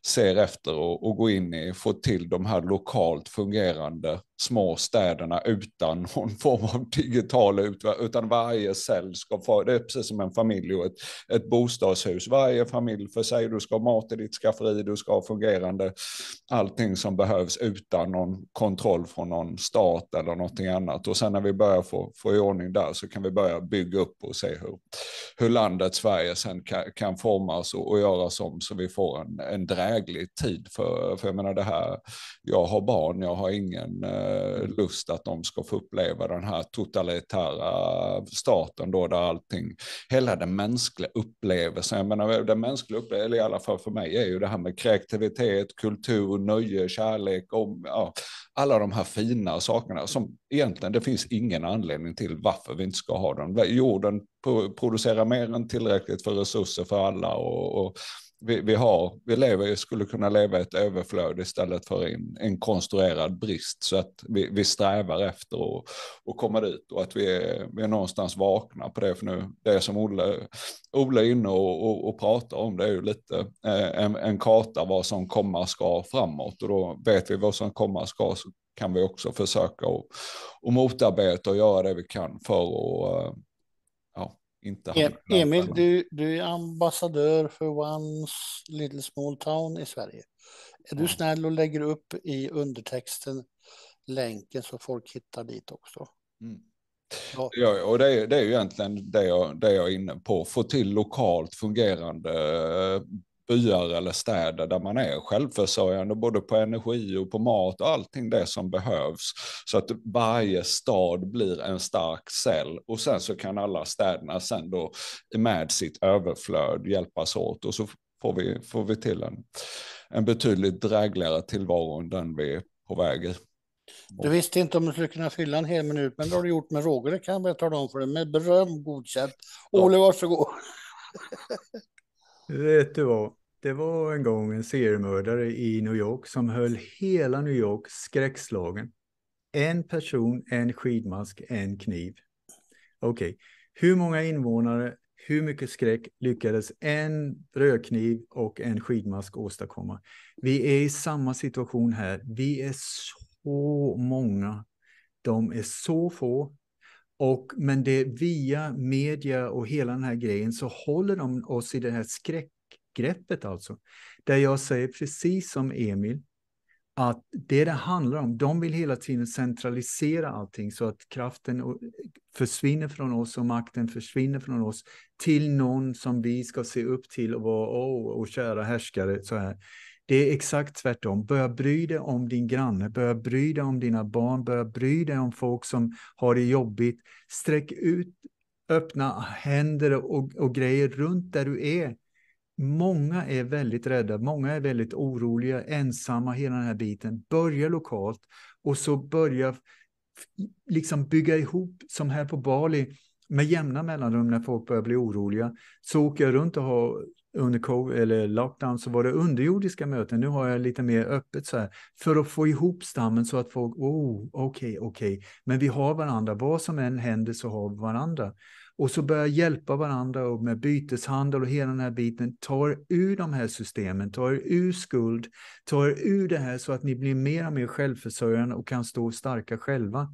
ser efter och, och går in i, får till de här lokalt fungerande små städerna utan någon form av digital utvärdering, utan varje cell ska få, det är precis som en familj och ett, ett bostadshus, varje familj för sig, du ska ha mat i ditt skafferi, du ska ha fungerande allting som behövs utan någon kontroll från någon stat eller någonting annat. Och sen när vi börjar få, få i ordning där så kan vi börja bygga upp och se hur, hur landet Sverige det sen kan, formas och, och göras om så vi får en, en dräglig tid. För, för jag menar det här, jag har barn, jag har ingen eh, mm. lust att de ska få uppleva den här totalitära staten då där allting, hela den mänskliga upplevelsen, jag menar den mänskliga upplevelsen, eller i alla fall för mig, är ju det här med kreativitet, kultur, nöje, kärlek, om, ja, alla de här fina sakerna som egentligen det finns ingen anledning till varför vi inte ska ha dem. Jorden producerar mer än tillräckligt för resurser för alla och, och vi, vi, har, vi lever, skulle kunna leva ett överflöd istället för en, en konstruerad brist. Så att vi, vi strävar efter att, att komma dit och att vi är, vi är någonstans vakna på det. För nu, det som Olle, Olle är inne och, och, och pratar om, det är ju lite eh, en, en karta vad som komma ska framåt. Och då vet vi vad som komma ska så kan vi också försöka att, att motarbeta och göra det vi kan för att eh, inte e Emil, du, du är ambassadör för Once Little Small Town i Sverige. Är du snäll och lägger upp i undertexten länken så folk hittar dit också? Mm. Ja. ja. och det är, det är egentligen det jag, det jag är inne på, få till lokalt fungerande eh, byar eller städer där man är självförsörjande både på energi och på mat och allting det som behövs. Så att varje stad blir en stark cell och sen så kan alla städerna sen då med sitt överflöd hjälpas åt och så får vi, får vi till en, en betydligt drägligare tillvaro än den vi är på väg i. Du visste inte om du skulle kunna fylla en hel minut, men det har du gjort med råge, det kan jag tala om för dig, med beröm godkänt. Ole, ja. varsågod. Vet du vad? Det var en gång en seriemördare i New York som höll hela New York skräckslagen. En person, en skidmask, en kniv. Okej, okay. hur många invånare, hur mycket skräck lyckades en rödkniv och en skidmask åstadkomma? Vi är i samma situation här. Vi är så många. De är så få och, men det via media och hela den här grejen så håller de oss i det här skräckgreppet alltså. Där jag säger precis som Emil, att det det handlar om, de vill hela tiden centralisera allting så att kraften försvinner från oss och makten försvinner från oss till någon som vi ska se upp till och vara, åh, oh, och kära härskare, så här. Det är exakt tvärtom. Börja bry dig om din granne, börja bry dig om dina barn, börja bry dig om folk som har det jobbigt. Sträck ut öppna händer och, och grejer runt där du är. Många är väldigt rädda, många är väldigt oroliga, ensamma, hela den här biten. Börja lokalt och så börja liksom bygga ihop, som här på Bali, med jämna mellanrum när folk börjar bli oroliga, så åker jag runt och har under COVID, eller lockdown så var det underjordiska möten. Nu har jag lite mer öppet så här för att få ihop stammen så att folk, oh, okej, okay, okej, okay. men vi har varandra. Vad som än händer så har vi varandra. Och så börja hjälpa varandra och med byteshandel och hela den här biten. Ta er ur de här systemen, ta er ur skuld, ta er ur det här så att ni blir mer och mer självförsörjande och kan stå starka själva.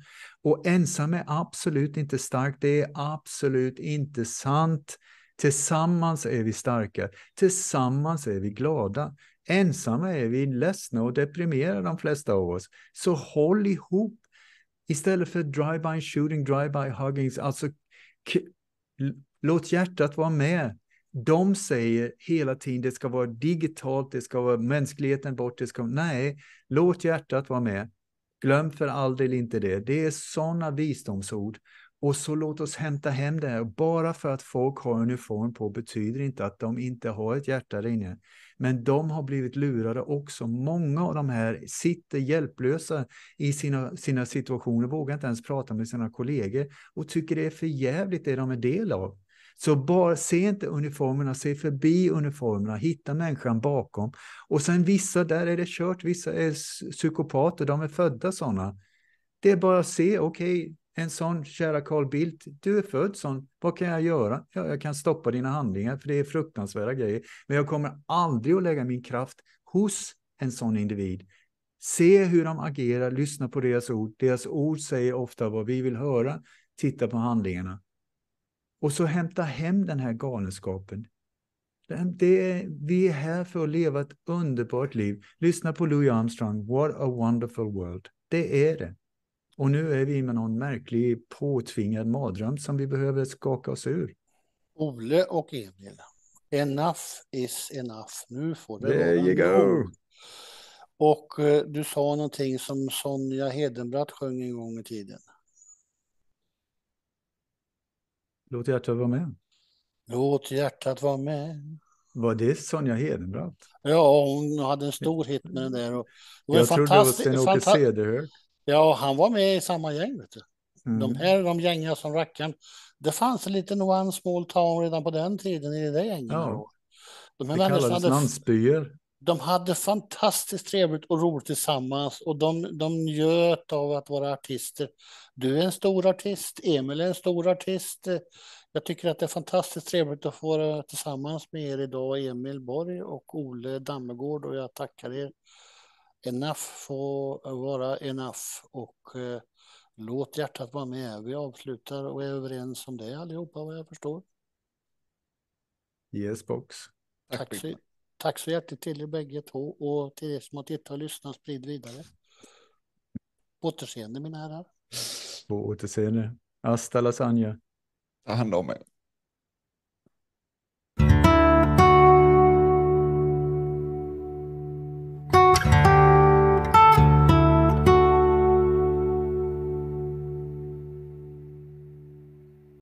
Och ensam är absolut inte stark, det är absolut inte sant. Tillsammans är vi starka. Tillsammans är vi glada. Ensamma är vi ledsna och deprimerade de flesta av oss. Så håll ihop. Istället för drive-by shooting, drive-by huggings, alltså låt hjärtat vara med. De säger hela tiden det ska vara digitalt, det ska vara mänskligheten bort, det ska... Nej, låt hjärtat vara med. Glöm för all del inte det. Det är sådana visdomsord. Och så låt oss hämta hem det här. Bara för att folk har uniform på betyder inte att de inte har ett hjärta där inne. Men de har blivit lurade också. Många av de här sitter hjälplösa i sina, sina situationer, vågar inte ens prata med sina kollegor och tycker det är för jävligt det de är del av. Så bara, se inte uniformerna, se förbi uniformerna, hitta människan bakom. Och sen vissa, där är det kört, vissa är psykopater, de är födda sådana. Det är bara att se, okej, okay, en sån, kära Carl Bildt, du är född sån, vad kan jag göra? Ja, jag kan stoppa dina handlingar, för det är fruktansvärda grejer. Men jag kommer aldrig att lägga min kraft hos en sån individ. Se hur de agerar, lyssna på deras ord. Deras ord säger ofta vad vi vill höra. Titta på handlingarna. Och så hämta hem den här galenskapen. Det är, vi är här för att leva ett underbart liv. Lyssna på Louis Armstrong, What a wonderful world. Det är det. Och nu är vi med någon märklig påtvingad mardröm som vi behöver skaka oss ur. Ole och Emil, enough is enough. Nu får det There vara you go. Och eh, du sa någonting som Sonja Hedenbratt sjöng en gång i tiden. Låt hjärtat vara med. Låt hjärtat vara med. Var det Sonja Hedenbratt? Ja, hon hade en stor hit med den där. Och det jag trodde det var Sven-Åke Cederhök. Ja, han var med i samma gäng. Vet du. Mm. De här de gängar som rackaren. Det fanns en liten one small town redan på den tiden i det gänget. Ja. De här det kallades hade, landsbyer. De hade fantastiskt trevligt och roligt tillsammans och de, de njöt av att vara artister. Du är en stor artist, Emil är en stor artist. Jag tycker att det är fantastiskt trevligt att få vara tillsammans med er idag, Emil Borg och Ole Dammegård och jag tackar er enough får vara enough och eh, låt hjärtat vara med. Vi avslutar och är överens om det allihopa vad jag förstår. Yes box. Tack, tack, så, tack så hjärtligt till er bägge två och till er som har tittat och lyssnat sprid vidare. På återseende mina herrar. På återseende. Hasta lasagna. Ta hand om er.